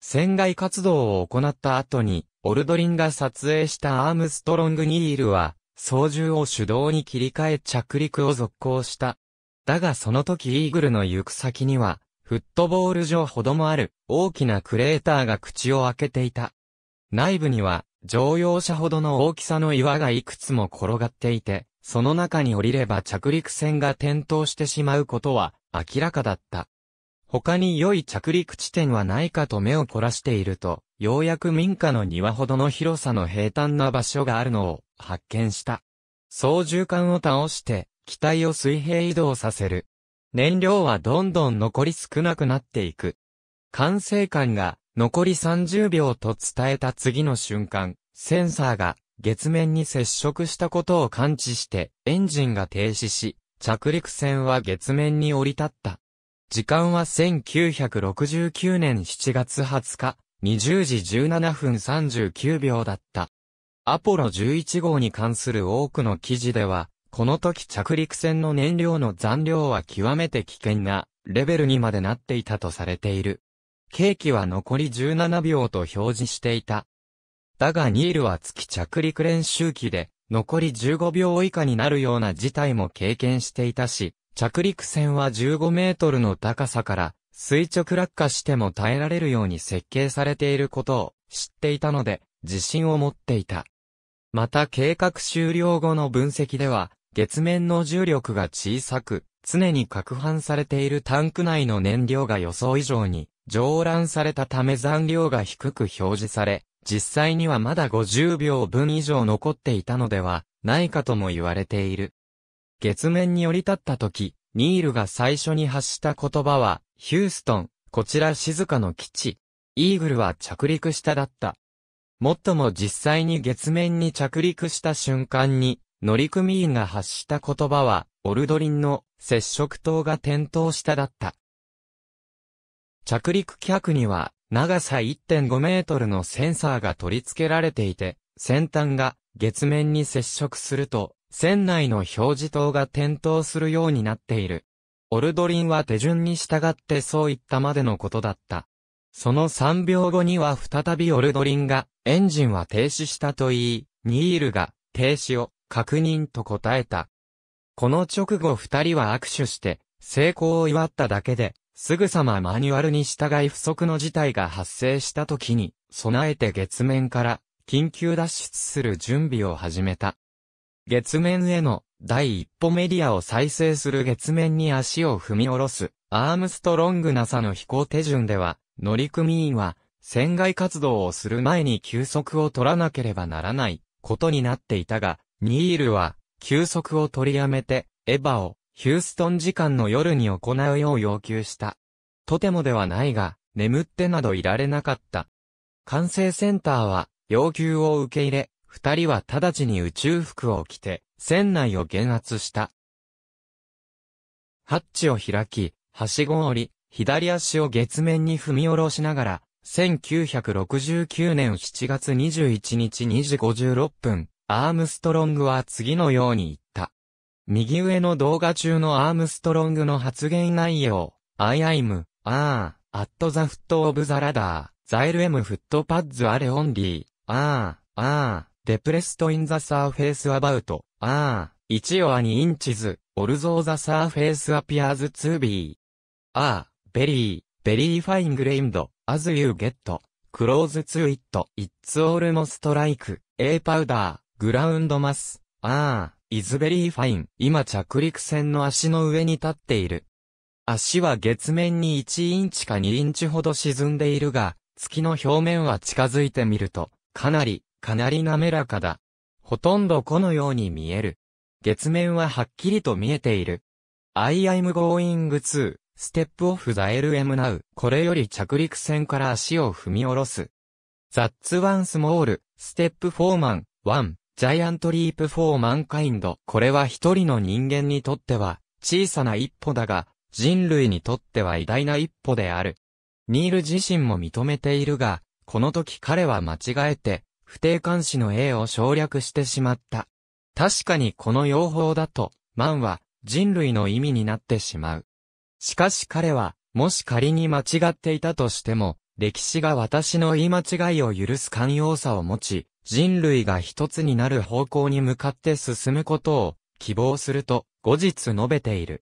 A: 船外活動を行った後に、オルドリンが撮影したアームストロング・ニールは、操縦を手動に切り替え着陸を続行した。だがその時イーグルの行く先には、フットボール場ほどもある大きなクレーターが口を開けていた。内部には乗用車ほどの大きさの岩がいくつも転がっていて、その中に降りれば着陸船が転倒してしまうことは明らかだった。他に良い着陸地点はないかと目を凝らしていると、ようやく民家の庭ほどの広さの平坦な場所があるのを発見した。操縦艦を倒して、機体を水平移動させる。燃料はどんどん残り少なくなっていく。管制艦が残り30秒と伝えた次の瞬間、センサーが月面に接触したことを感知してエンジンが停止し、着陸船は月面に降り立った。時間は1969年7月20日、20時17分39秒だった。アポロ11号に関する多くの記事では、この時着陸船の燃料の残量は極めて危険なレベルにまでなっていたとされている。ケーキは残り17秒と表示していた。だがニールは月着陸練習機で残り15秒以下になるような事態も経験していたし、着陸船は15メートルの高さから垂直落下しても耐えられるように設計されていることを知っていたので、自信を持っていた。また計画終了後の分析では、月面の重力が小さく、常に攪拌されているタンク内の燃料が予想以上に上乱されたため残量が低く表示され、実際にはまだ50秒分以上残っていたのではないかとも言われている。月面に降り立った時、ニールが最初に発した言葉は、ヒューストン、こちら静かの基地。イーグルは着陸しただった。もっとも実際に月面に着陸した瞬間に、乗組員が発した言葉は、オルドリンの接触灯が点灯しただった。着陸客には、長さ1.5メートルのセンサーが取り付けられていて、先端が月面に接触すると、船内の表示灯が点灯するようになっている。オルドリンは手順に従ってそう言ったまでのことだった。その3秒後には再びオルドリンが、エンジンは停止したと言い、ニールが、停止を、確認と答えた。この直後二人は握手して、成功を祝っただけで、すぐさまマニュアルに従い不測の事態が発生した時に、備えて月面から、緊急脱出する準備を始めた。月面への第一歩メディアを再生する月面に足を踏み下ろす、アームストロング NASA の飛行手順では、乗組員は、船外活動をする前に休息を取らなければならないことになっていたが、ニールは休息を取りやめてエヴァをヒューストン時間の夜に行うよう要求した。とてもではないが、眠ってなどいられなかった。管制センターは要求を受け入れ、二人は直ちに宇宙服を着て、船内を減圧した。ハッチを開き、はしごを降り、左足を月面に踏み下ろしながら、1969年7月21日2時56分、アームストロングは次のように言った。右上の動画中のアームストロングの発言内容、I am, ah, at the foot of the ー、a d ル・エ r t h e パッズ、m footpads are only, ah, ah, depressed in the surface about, ah, 1 or 2 inches, although the surface appears to be. ah, very, very fine grained, as you get, close to it, it's almost like, a powder, ground mass, ah, is very fine, 今着陸船の足の上に立っている。足は月面に1インチか2インチほど沈んでいるが、月の表面は近づいてみると、かなりかなり滑らかだ。ほとんどこのように見える。月面ははっきりと見えている。I am going to, step off the LM now. これより着陸船から足を踏み下ろす。That's one small, step for man, one, giant leap for mankind. これは一人の人間にとっては小さな一歩だが、人類にとっては偉大な一歩である。ニール自身も認めているが、この時彼は間違えて、不定冠詞の A を省略してしまった。確かにこの用法だと、万は人類の意味になってしまう。しかし彼は、もし仮に間違っていたとしても、歴史が私の言い間違いを許す寛容さを持ち、人類が一つになる方向に向かって進むことを希望すると後日述べている。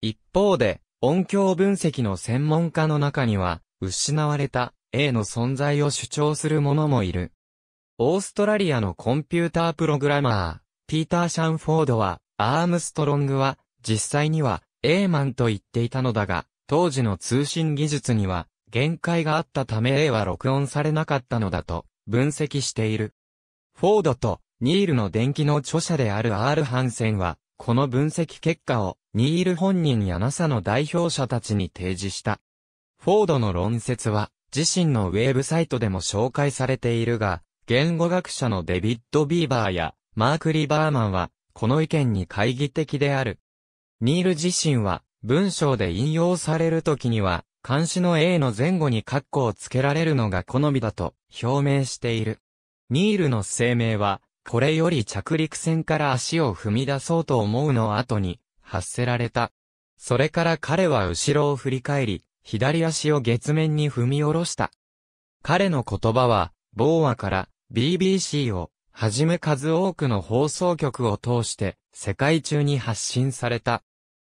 A: 一方で、音響分析の専門家の中には、失われた A の存在を主張する者もいる。オーストラリアのコンピュータープログラマー、ピーター・シャンフォードは、アームストロングは、実際には、エーマンと言っていたのだが、当時の通信技術には、限界があったため A は録音されなかったのだと、分析している。フォードと、ニールの電気の著者である R ハンセンは、この分析結果を、ニール本人や NASA の代表者たちに提示した。フォードの論説は、自身のウェブサイトでも紹介されているが、言語学者のデビッド・ビーバーやマーク・リバーマンは、この意見に懐疑的である。ニール自身は、文章で引用されるときには、監視の A の前後にカッコをつけられるのが好みだと表明している。ニールの声明は、これより着陸船から足を踏み出そうと思うの後に発せられた。それから彼は後ろを振り返り、左足を月面に踏み下ろした。彼の言葉は、ボーアから BBC をはじめ数多くの放送局を通して世界中に発信された。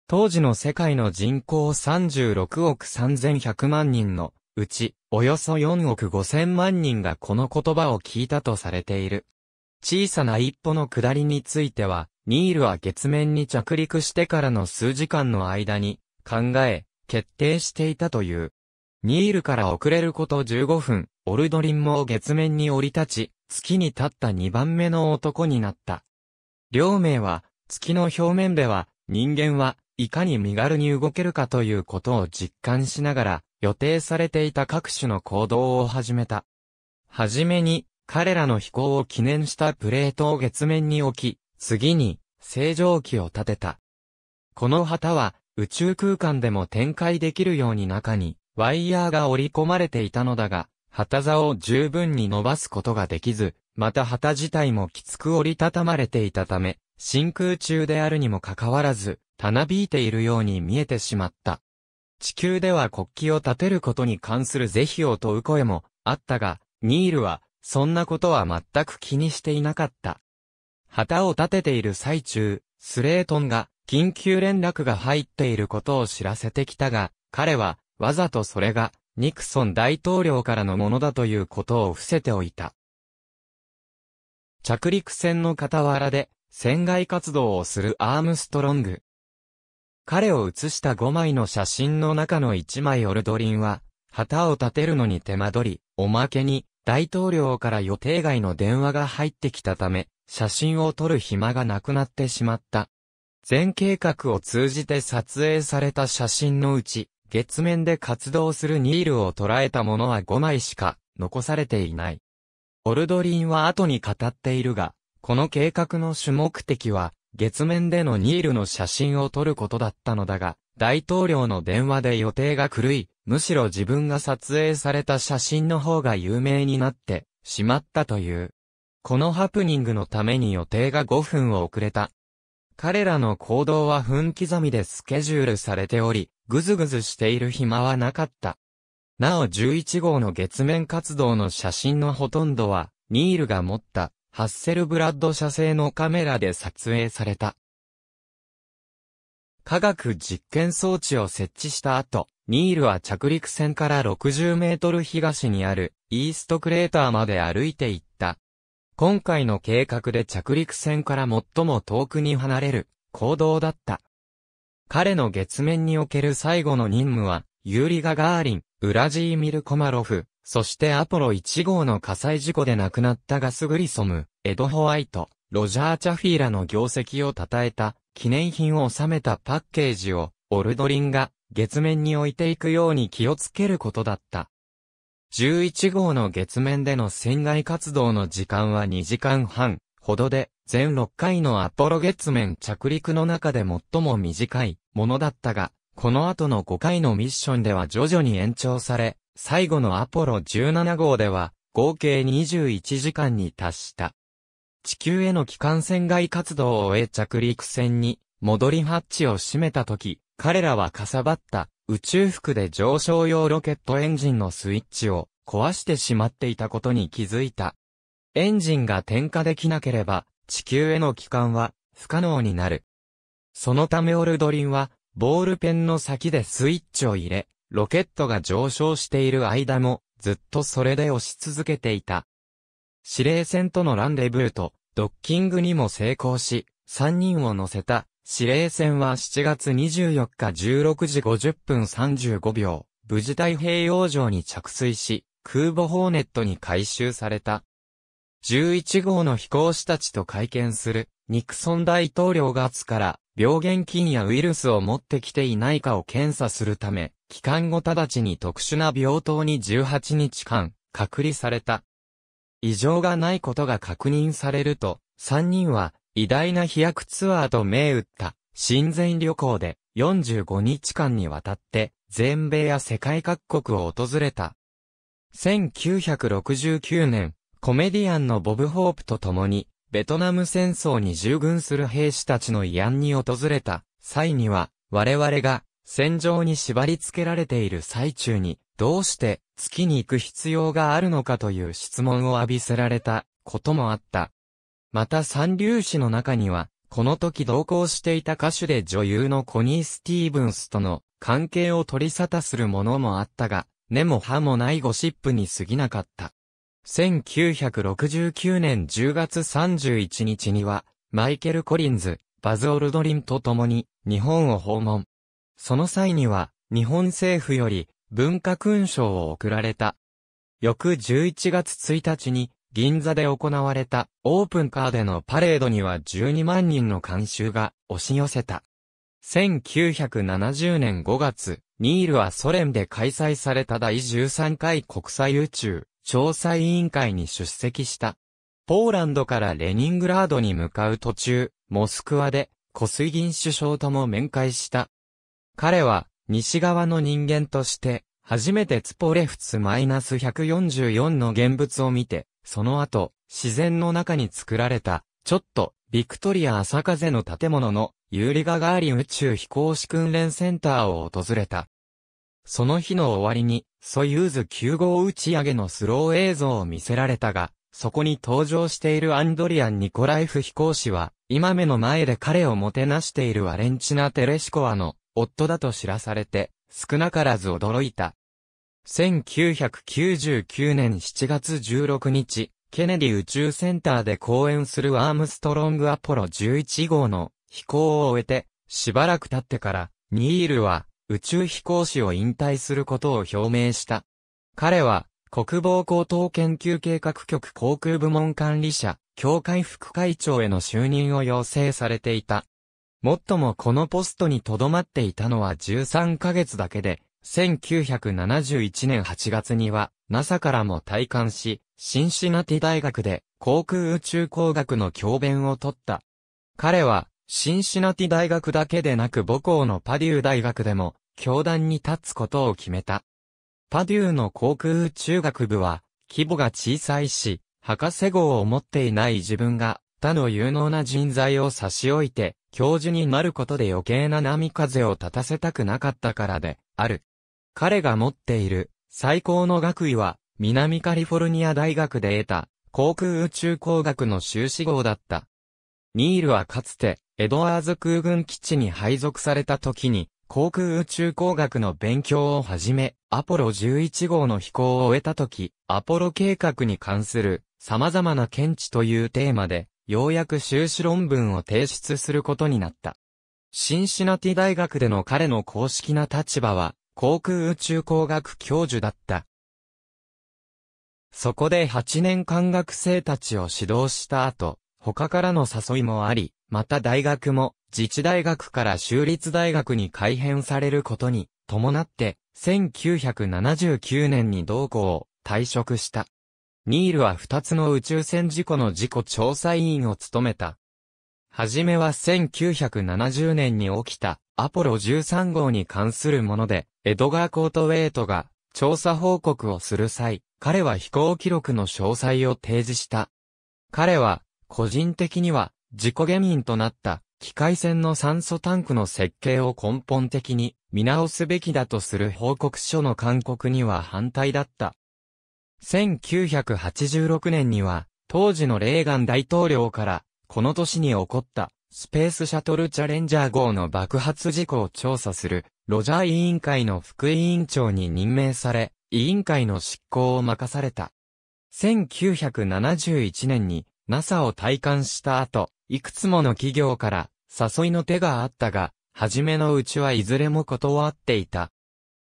A: 当時の世界の人口36億3100万人のうち、およそ4億5000万人がこの言葉を聞いたとされている。小さな一歩の下りについては、ニールは月面に着陸してからの数時間の間に考え、決定していたという。ニールから遅れること15分、オルドリンも月面に降り立ち、月に立った2番目の男になった。両名は、月の表面では、人間はいかに身軽に動けるかということを実感しながら、予定されていた各種の行動を始めた。はじめに、彼らの飛行を記念したプレートを月面に置き、次に、正常機を立てた。この旗は、宇宙空間でも展開できるように中に、ワイヤーが織り込まれていたのだが、旗竿を十分に伸ばすことができず、また旗自体もきつく折りたたまれていたため、真空中であるにもかかわらず、たなびいているように見えてしまった。地球では国旗を立てることに関する是非を問う声もあったが、ニールは、そんなことは全く気にしていなかった。旗を立てている最中、スレートンが緊急連絡が入っていることを知らせてきたが、彼はわざとそれがニクソン大統領からのものだということを伏せておいた。着陸船の傍らで、船外活動をするアームストロング。彼を写した5枚の写真の中の1枚オルドリンは、旗を立てるのに手間取り、おまけに、大統領から予定外の電話が入ってきたため、写真を撮る暇がなくなってしまった。全計画を通じて撮影された写真のうち、月面で活動するニールを捉えたものは5枚しか残されていない。オルドリンは後に語っているが、この計画の主目的は、月面でのニールの写真を撮ることだったのだが、大統領の電話で予定が狂い、むしろ自分が撮影された写真の方が有名になってしまったという。このハプニングのために予定が5分遅れた彼らの行動は分刻みでスケジュールされており、ぐずぐずしている暇はなかった。なお11号の月面活動の写真のほとんどは、ニールが持ったハッセルブラッド社製のカメラで撮影された。科学実験装置を設置した後、ニールは着陸船から60メートル東にあるイーストクレーターまで歩いていっ今回の計画で着陸船から最も遠くに離れる行動だった。彼の月面における最後の任務は、ユーリ・ガガーリン、ウラジーミル・コマロフ、そしてアポロ1号の火災事故で亡くなったガス・グリソム、エド・ホワイト、ロジャー・チャフィーらの業績を称えた、記念品を収めたパッケージを、オルドリンが、月面に置いていくように気をつけることだった。11号の月面での船外活動の時間は2時間半ほどで、全6回のアポロ月面着陸の中で最も短いものだったが、この後の5回のミッションでは徐々に延長され、最後のアポロ17号では、合計21時間に達した。地球への機関船外活動を終え着陸船に戻りハッチを閉めた時、彼らはかさばった宇宙服で上昇用ロケットエンジンのスイッチを壊してしまっていたことに気づいた。エンジンが点火できなければ地球への帰還は不可能になる。そのためオルドリンはボールペンの先でスイッチを入れ、ロケットが上昇している間もずっとそれで押し続けていた。司令船とのランデブーとドッキングにも成功し、3人を乗せた司令船は7月24日16時50分35秒、無事太平洋上に着水し、空母ホーネットに回収された。11号の飛行士たちと会見する、ニクソン大統領が月から病原菌やウイルスを持ってきていないかを検査するため、帰還後直ちに特殊な病棟に18日間、隔離された。異常がないことが確認されると、3人は偉大な飛躍ツアーと銘打った、親善旅行で45日間にわたって、全米や世界各国を訪れた。1969年、コメディアンのボブ・ホープと共に、ベトナム戦争に従軍する兵士たちの慰安に訪れた際には、我々が戦場に縛り付けられている最中に、どうして月に行く必要があるのかという質問を浴びせられたこともあった。また三粒子の中には、この時同行していた歌手で女優のコニー・スティーブンスとの関係を取り沙汰するものもあったが、根も葉もないゴシップに過ぎなかった。1969年10月31日には、マイケル・コリンズ、バズ・オルドリンと共に日本を訪問。その際には、日本政府より文化勲章を贈られた。翌11月1日に、銀座で行われたオープンカーでのパレードには12万人の観衆が押し寄せた。1970年5月、ニールはソ連で開催された第13回国際宇宙調査委員会に出席した。ポーランドからレニングラードに向かう途中、モスクワでコスイギン首相とも面会した。彼は西側の人間として初めてツポレフツ -144 の現物を見て、その後、自然の中に作られた、ちょっと、ビクトリア朝風の建物の、ユーリガガーリン宇宙飛行士訓練センターを訪れた。その日の終わりに、ソユーズ9号打ち上げのスロー映像を見せられたが、そこに登場しているアンドリアン・ニコライフ飛行士は、今目の前で彼をもてなしているアレンチナ・テレシコワの夫だと知らされて、少なからず驚いた。1999年7月16日、ケネディ宇宙センターで講演するアームストロングアポロ11号の飛行を終えて、しばらく経ってから、ニールは宇宙飛行士を引退することを表明した。彼は、国防高等研究計画局航空部門管理者、協会副会長への就任を要請されていた。もっともこのポストに留まっていたのは13ヶ月だけで、1971年8月には NASA からも退官し、シンシナティ大学で航空宇宙工学の教鞭を取った。彼は、シンシナティ大学だけでなく母校のパデュー大学でも、教壇に立つことを決めた。パデューの航空宇宙学部は、規模が小さいし、博士号を持っていない自分が、他の有能な人材を差し置いて、教授になることで余計な波風を立たせたくなかったからで、ある。彼が持っている最高の学位は、南カリフォルニア大学で得た航空宇宙工学の修士号だった。ニールはかつて、エドワーズ空軍基地に配属された時に、航空宇宙工学の勉強を始め、アポロ11号の飛行を終えた時、アポロ計画に関する様々な検知というテーマで、ようやく修士論文を提出することになった。シンシナティ大学での彼の公式な立場は、航空宇宙工学教授だった。そこで8年間学生たちを指導した後、他からの誘いもあり、また大学も自治大学から州立大学に改編されることに伴って、1979年に同校を退職した。ニールは2つの宇宙船事故の事故調査委員を務めた。はじめは1970年に起きたアポロ13号に関するもので、エドガー・コートウェイトが調査報告をする際、彼は飛行記録の詳細を提示した。彼は、個人的には、事故原因となった機械船の酸素タンクの設計を根本的に見直すべきだとする報告書の勧告には反対だった。1986年には、当時のレーガン大統領から、この年に起こった、スペースシャトルチャレンジャー号の爆発事故を調査する、ロジャー委員会の副委員長に任命され、委員会の執行を任された。1971年に NASA を退官した後、いくつもの企業から誘いの手があったが、初めのうちはいずれも断っていた。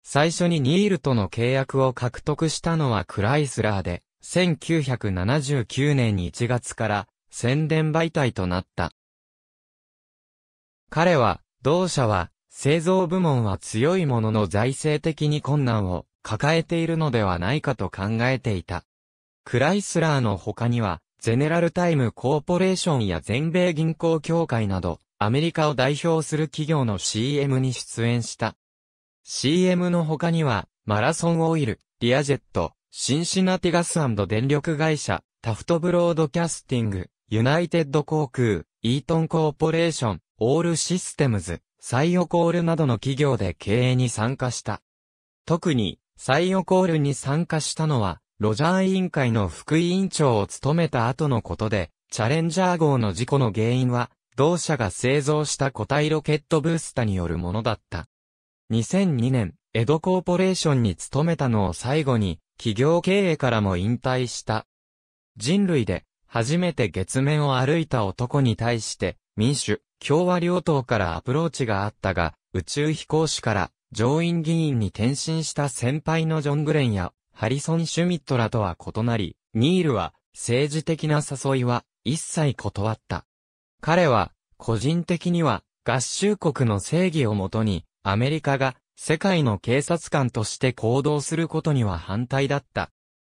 A: 最初にニールとの契約を獲得したのはクライスラーで、1979年1月から宣伝媒体となった。彼は、同社は、製造部門は強いものの財政的に困難を抱えているのではないかと考えていた。クライスラーの他には、ゼネラルタイムコーポレーションや全米銀行協会など、アメリカを代表する企業の CM に出演した。CM の他には、マラソンオイル、リアジェット、シンシナティガス電力会社、タフトブロードキャスティング、ユナイテッド航空、イートンコーポレーション、オールシステムズ、サイオコールなどの企業で経営に参加した。特に、サイオコールに参加したのは、ロジャー委員会の副委員長を務めた後のことで、チャレンジャー号の事故の原因は、同社が製造した固体ロケットブースタによるものだった。2002年、江戸コーポレーションに勤めたのを最後に、企業経営からも引退した。人類で、初めて月面を歩いた男に対して、民主、共和両党からアプローチがあったが、宇宙飛行士から上院議員に転身した先輩のジョン・グレンやハリソン・シュミットらとは異なり、ニールは政治的な誘いは一切断った。彼は個人的には合衆国の正義をもとにアメリカが世界の警察官として行動することには反対だった。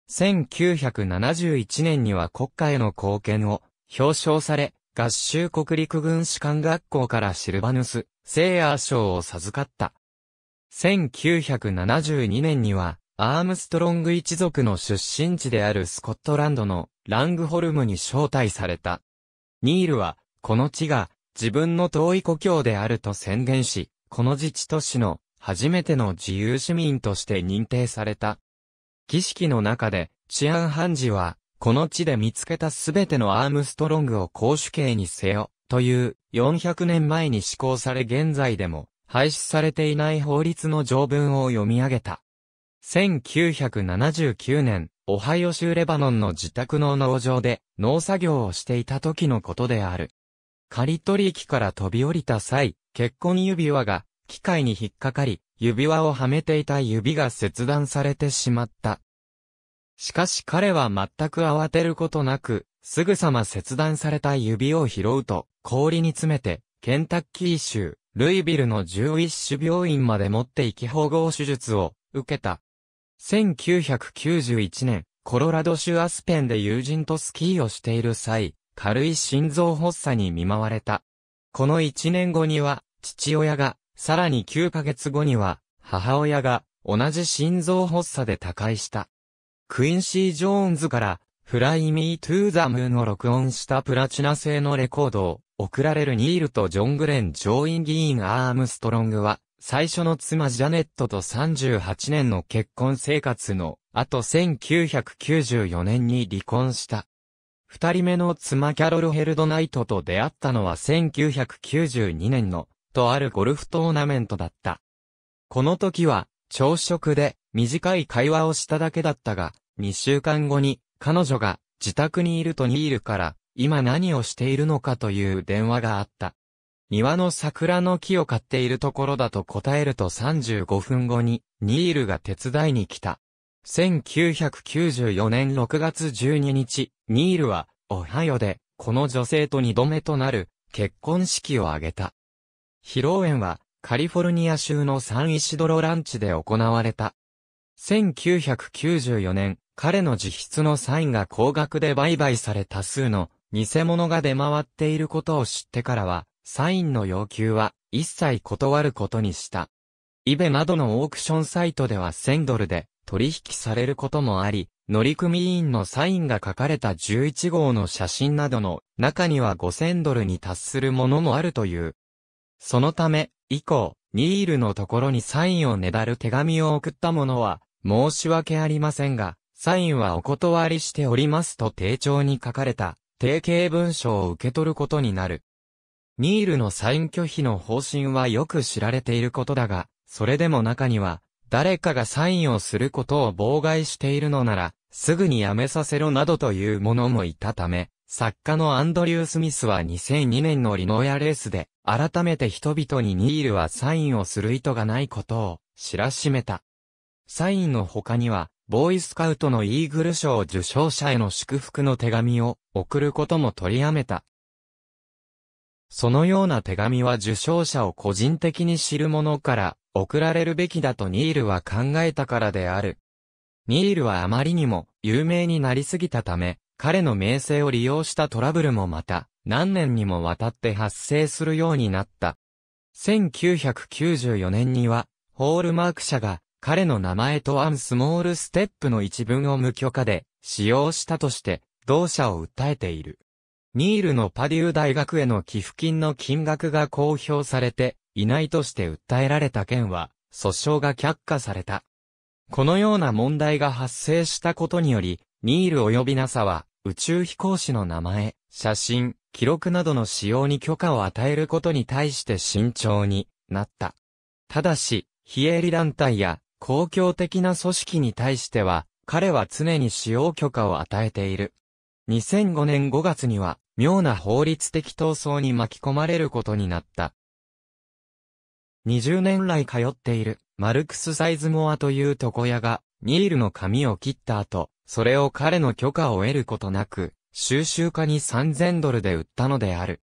A: 1971年には国家への貢献を表彰され、合衆国陸軍士官学校からシルバヌス・セイヤー賞を授かった。1972年には、アームストロング一族の出身地であるスコットランドのラングホルムに招待された。ニールは、この地が自分の遠い故郷であると宣言し、この自治都市の初めての自由市民として認定された。儀式の中で治安判事は、この地で見つけたすべてのアームストロングを公主刑にせよ、という400年前に施行され現在でも廃止されていない法律の条文を読み上げた。1979年、オハイオ州レバノンの自宅の農場で農作業をしていた時のことである。刈取駅から飛び降りた際、結婚指輪が機械に引っかかり、指輪をはめていた指が切断されてしまった。しかし彼は全く慌てることなく、すぐさま切断された指を拾うと、氷に詰めて、ケンタッキー州、ルイビルの11種病院まで持って行き保護手術を受けた。1991年、コロラド州アスペンで友人とスキーをしている際、軽い心臓発作に見舞われた。この1年後には、父親が、さらに9ヶ月後には、母親が、同じ心臓発作で他界した。クインシー・ジョーンズから、フライ・ミー・トゥ・ザ・ムーンを録音したプラチナ製のレコードを、送られるニールとジョン・グレン上院議員アームストロングは、最初の妻ジャネットと38年の結婚生活の、あと1994年に離婚した。二人目の妻キャロル・ヘルドナイトと出会ったのは1992年の、とあるゴルフトーナメントだった。この時は、朝食で、短い会話をしただけだったが、2週間後に、彼女が、自宅にいるとニールから、今何をしているのかという電話があった。庭の桜の木を買っているところだと答えると35分後に、ニールが手伝いに来た。1994年6月12日、ニールは、オハイオで、この女性と二度目となる、結婚式を挙げた。披露宴は、カリフォルニア州のサンイシドロランチで行われた。1994年、彼の自筆のサインが高額で売買され多数の偽物が出回っていることを知ってからは、サインの要求は一切断ることにした。イベなどのオークションサイトでは1000ドルで取引されることもあり、乗組員のサインが書かれた11号の写真などの中には5000ドルに達するものもあるという。そのため、以降、ニールのところにサインをねだる手紙を送った者は、申し訳ありませんが、サインはお断りしておりますと丁重に書かれた、定型文書を受け取ることになる。ニールのサイン拒否の方針はよく知られていることだが、それでも中には、誰かがサインをすることを妨害しているのなら、すぐにやめさせろなどという者もいたため、作家のアンドリュー・スミスは2002年のリノヤレースで、改めて人々にニールはサインをする意図がないことを知らしめた。サインの他には、ボーイスカウトのイーグル賞受賞者への祝福の手紙を送ることも取りやめた。そのような手紙は受賞者を個人的に知る者から送られるべきだとニールは考えたからである。ニールはあまりにも有名になりすぎたため、彼の名声を利用したトラブルもまた、何年にもわたって発生するようになった。1994年には、ホールマーク社が、彼の名前とアンスモールステップの一文を無許可で、使用したとして、同社を訴えている。ニールのパデュー大学への寄付金の金額が公表されて、いないとして訴えられた件は、訴訟が却下された。このような問題が発生したことにより、ニール及び NASA は、宇宙飛行士の名前、写真、記録などの使用に許可を与えることに対して慎重になった。ただし、非営利団体や公共的な組織に対しては、彼は常に使用許可を与えている。2005年5月には、妙な法律的闘争に巻き込まれることになった。20年来通っている、マルクス・サイズモアという床屋が、ニールの髪を切った後、それを彼の許可を得ることなく、収集家に3000ドルで売ったのである。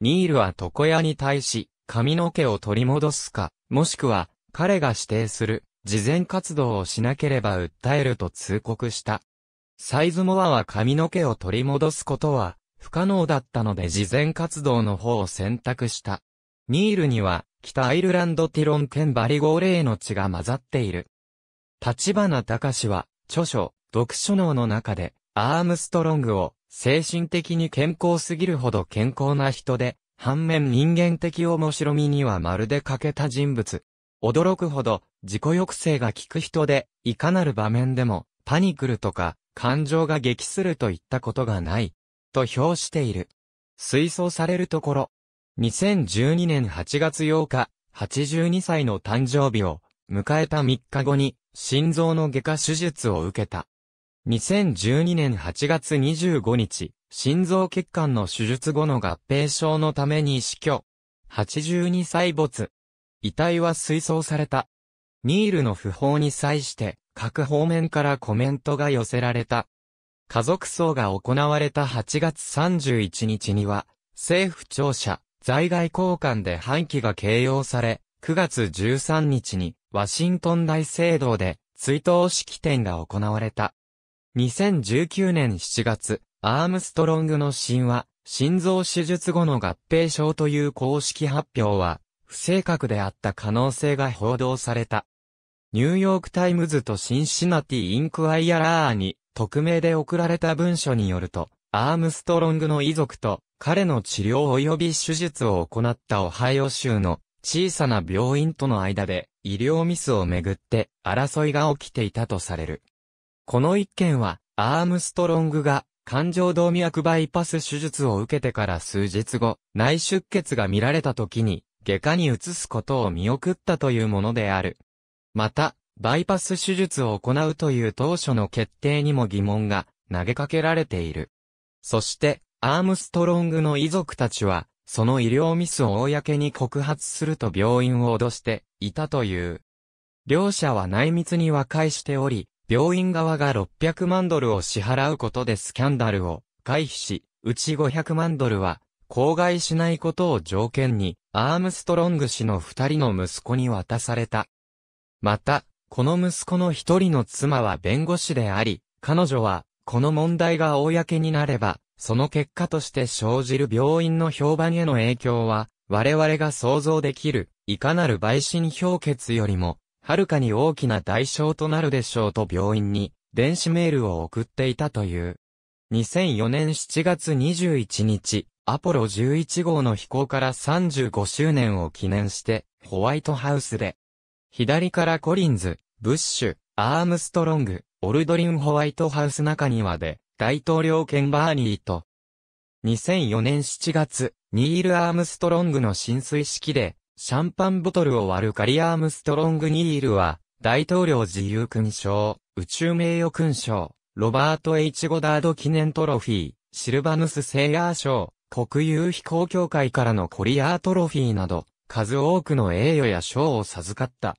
A: ニールは床屋に対し、髪の毛を取り戻すか、もしくは、彼が指定する、事前活動をしなければ訴えると通告した。サイズモアは髪の毛を取り戻すことは、不可能だったので事前活動の方を選択した。ニールには、北アイルランドティロン県バリゴーレ令の血が混ざっている。立花隆は、著書、読書脳の中で、アームストロングを、精神的に健康すぎるほど健康な人で、反面人間的面白みにはまるで欠けた人物。驚くほど、自己抑制が効く人で、いかなる場面でも、パニクルとか、感情が激するといったことがない、と評している。推奨されるところ、2012年8月8日、82歳の誕生日を迎えた3日後に心臓の外科手術を受けた。2012年8月25日、心臓血管の手術後の合併症のために死去。82歳没。遺体は水槽された。ニールの訃報に際して各方面からコメントが寄せられた。家族葬が行われた8月31日には、政府庁舎、在外交換で廃棄が掲揚され、9月13日にワシントン大聖堂で追悼式典が行われた。2019年7月、アームストロングの神話、心臓手術後の合併症という公式発表は、不正確であった可能性が報道された。ニューヨークタイムズとシンシナティ・インクワイアラーに、匿名で送られた文書によると、アームストロングの遺族と彼の治療及び手術を行ったオハイオ州の小さな病院との間で医療ミスをめぐって争いが起きていたとされる。この一件はアームストロングが感情動脈バイパス手術を受けてから数日後、内出血が見られた時に外科に移すことを見送ったというものである。また、バイパス手術を行うという当初の決定にも疑問が投げかけられている。そして、アームストロングの遺族たちは、その医療ミスを公に告発すると病院を脅していたという。両者は内密に和解しており、病院側が600万ドルを支払うことでスキャンダルを回避し、うち500万ドルは、口外しないことを条件に、アームストロング氏の二人の息子に渡された。また、この息子の一人の妻は弁護士であり、彼女は、この問題が公になれば、その結果として生じる病院の評判への影響は、我々が想像できる、いかなる陪審評決よりも、はるかに大きな代償となるでしょうと病院に、電子メールを送っていたという。2004年7月21日、アポロ11号の飛行から35周年を記念して、ホワイトハウスで、左からコリンズ、ブッシュ、アームストロング、オルドリン・ホワイトハウス中庭で、大統領兼バーニーと、2004年7月、ニール・アームストロングの浸水式で、シャンパンボトルを割るカリ・アームストロング・ニールは、大統領自由勲章、宇宙名誉勲章、ロバート・ H・ ゴダード記念トロフィー、シルバヌス・セイヤー賞、国有飛行協会からのコリアートロフィーなど、数多くの栄誉や賞を授かった。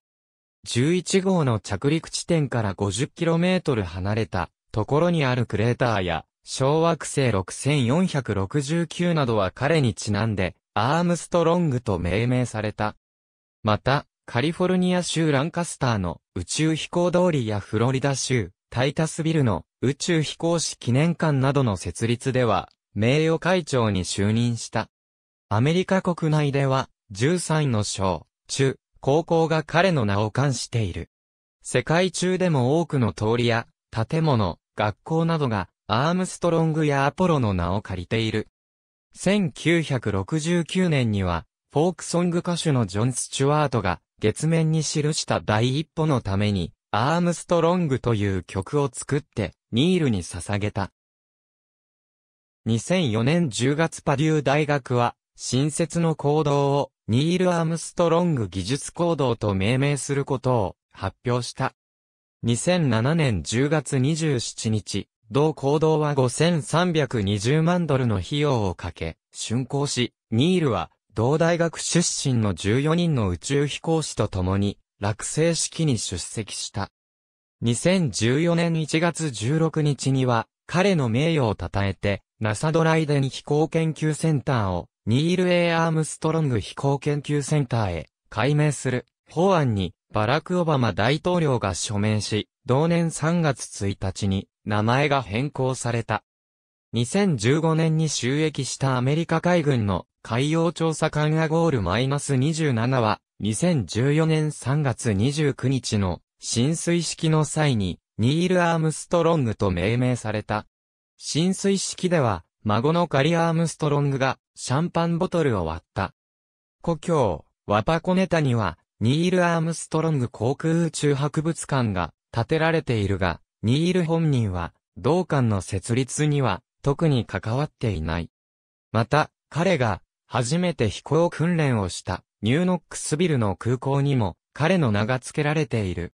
A: 11号の着陸地点から 50km 離れたところにあるクレーターや、小惑星6469などは彼にちなんで、アームストロングと命名された。また、カリフォルニア州ランカスターの宇宙飛行通りやフロリダ州、タイタスビルの宇宙飛行士記念館などの設立では、名誉会長に就任した。アメリカ国内では、13の小、中、高校が彼の名を冠している。世界中でも多くの通りや、建物、学校などがアームストロングやアポロの名を借りている。1969年には、フォークソング歌手のジョン・スチュワートが月面に記した第一歩のために、アームストロングという曲を作って、ニールに捧げた。2004年10月パデュー大学は、新設の行動を、ニール・アームストロング技術行動と命名することを発表した。2007年10月27日、同行動は5320万ドルの費用をかけ、竣工し、ニールは、同大学出身の14人の宇宙飛行士と共に、落成式に出席した。2014年1月16日には、彼の名誉を称えて、NASA ドライデン飛行研究センターを、ニール・エ A・ アームストロング飛行研究センターへ、改名する、法案に、バラク・オバマ大統領が署名し、同年3月1日に名前が変更された。2015年に収益したアメリカ海軍の海洋調査艦アゴール -27 は、2014年3月29日の浸水式の際に、ニール・アームストロングと命名された。浸水式では、孫のカリ・アームストロングが、シャンパンボトルを割った。故郷、ワパコネタには、ニール・アームストロング航空宇宙博物館が建てられているが、ニール本人は、同館の設立には特に関わっていない。また、彼が初めて飛行訓練をしたニューノックスビルの空港にも彼の名が付けられている。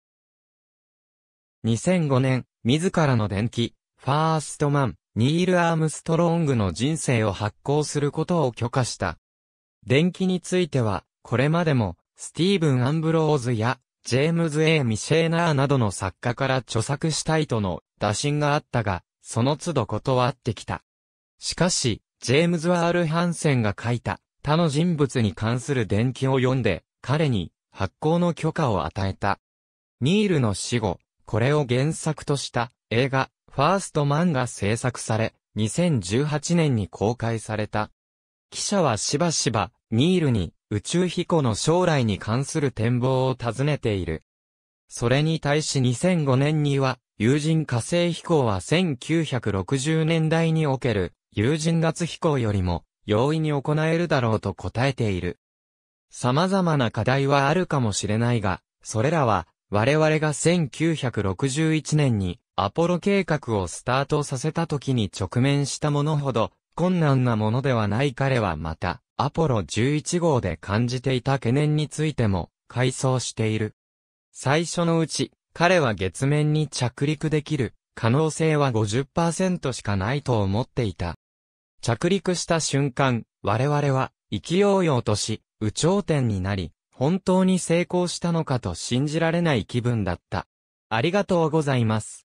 A: 2005年、自らの伝記、ファーストマン、ニール・アームストロングの人生を発行することを許可した。伝記については、これまでもスティーブン・アンブローズや、ジェームズ・ A・ ミシェーナーなどの作家から著作したいとの打診があったが、その都度断ってきた。しかし、ジェームズ・アール・ハンセンが書いた他の人物に関する伝記を読んで、彼に発行の許可を与えた。ニールの死後、これを原作とした映画、ファーストマンが制作され、2018年に公開された。記者はしばしば、ニールに宇宙飛行の将来に関する展望を尋ねている。それに対し2005年には、有人火星飛行は1960年代における、有人月飛行よりも、容易に行えるだろうと答えている。様々な課題はあるかもしれないが、それらは、我々が1961年にアポロ計画をスタートさせた時に直面したものほど困難なものではない彼はまたアポロ11号で感じていた懸念についても、回想している。最初のうち、彼は月面に着陸できる可能性は50%しかないと思っていた。着陸した瞬間、我々はようようとし、宇頂点になり、本当に成功したのかと信じられない気分だった。ありがとうございます。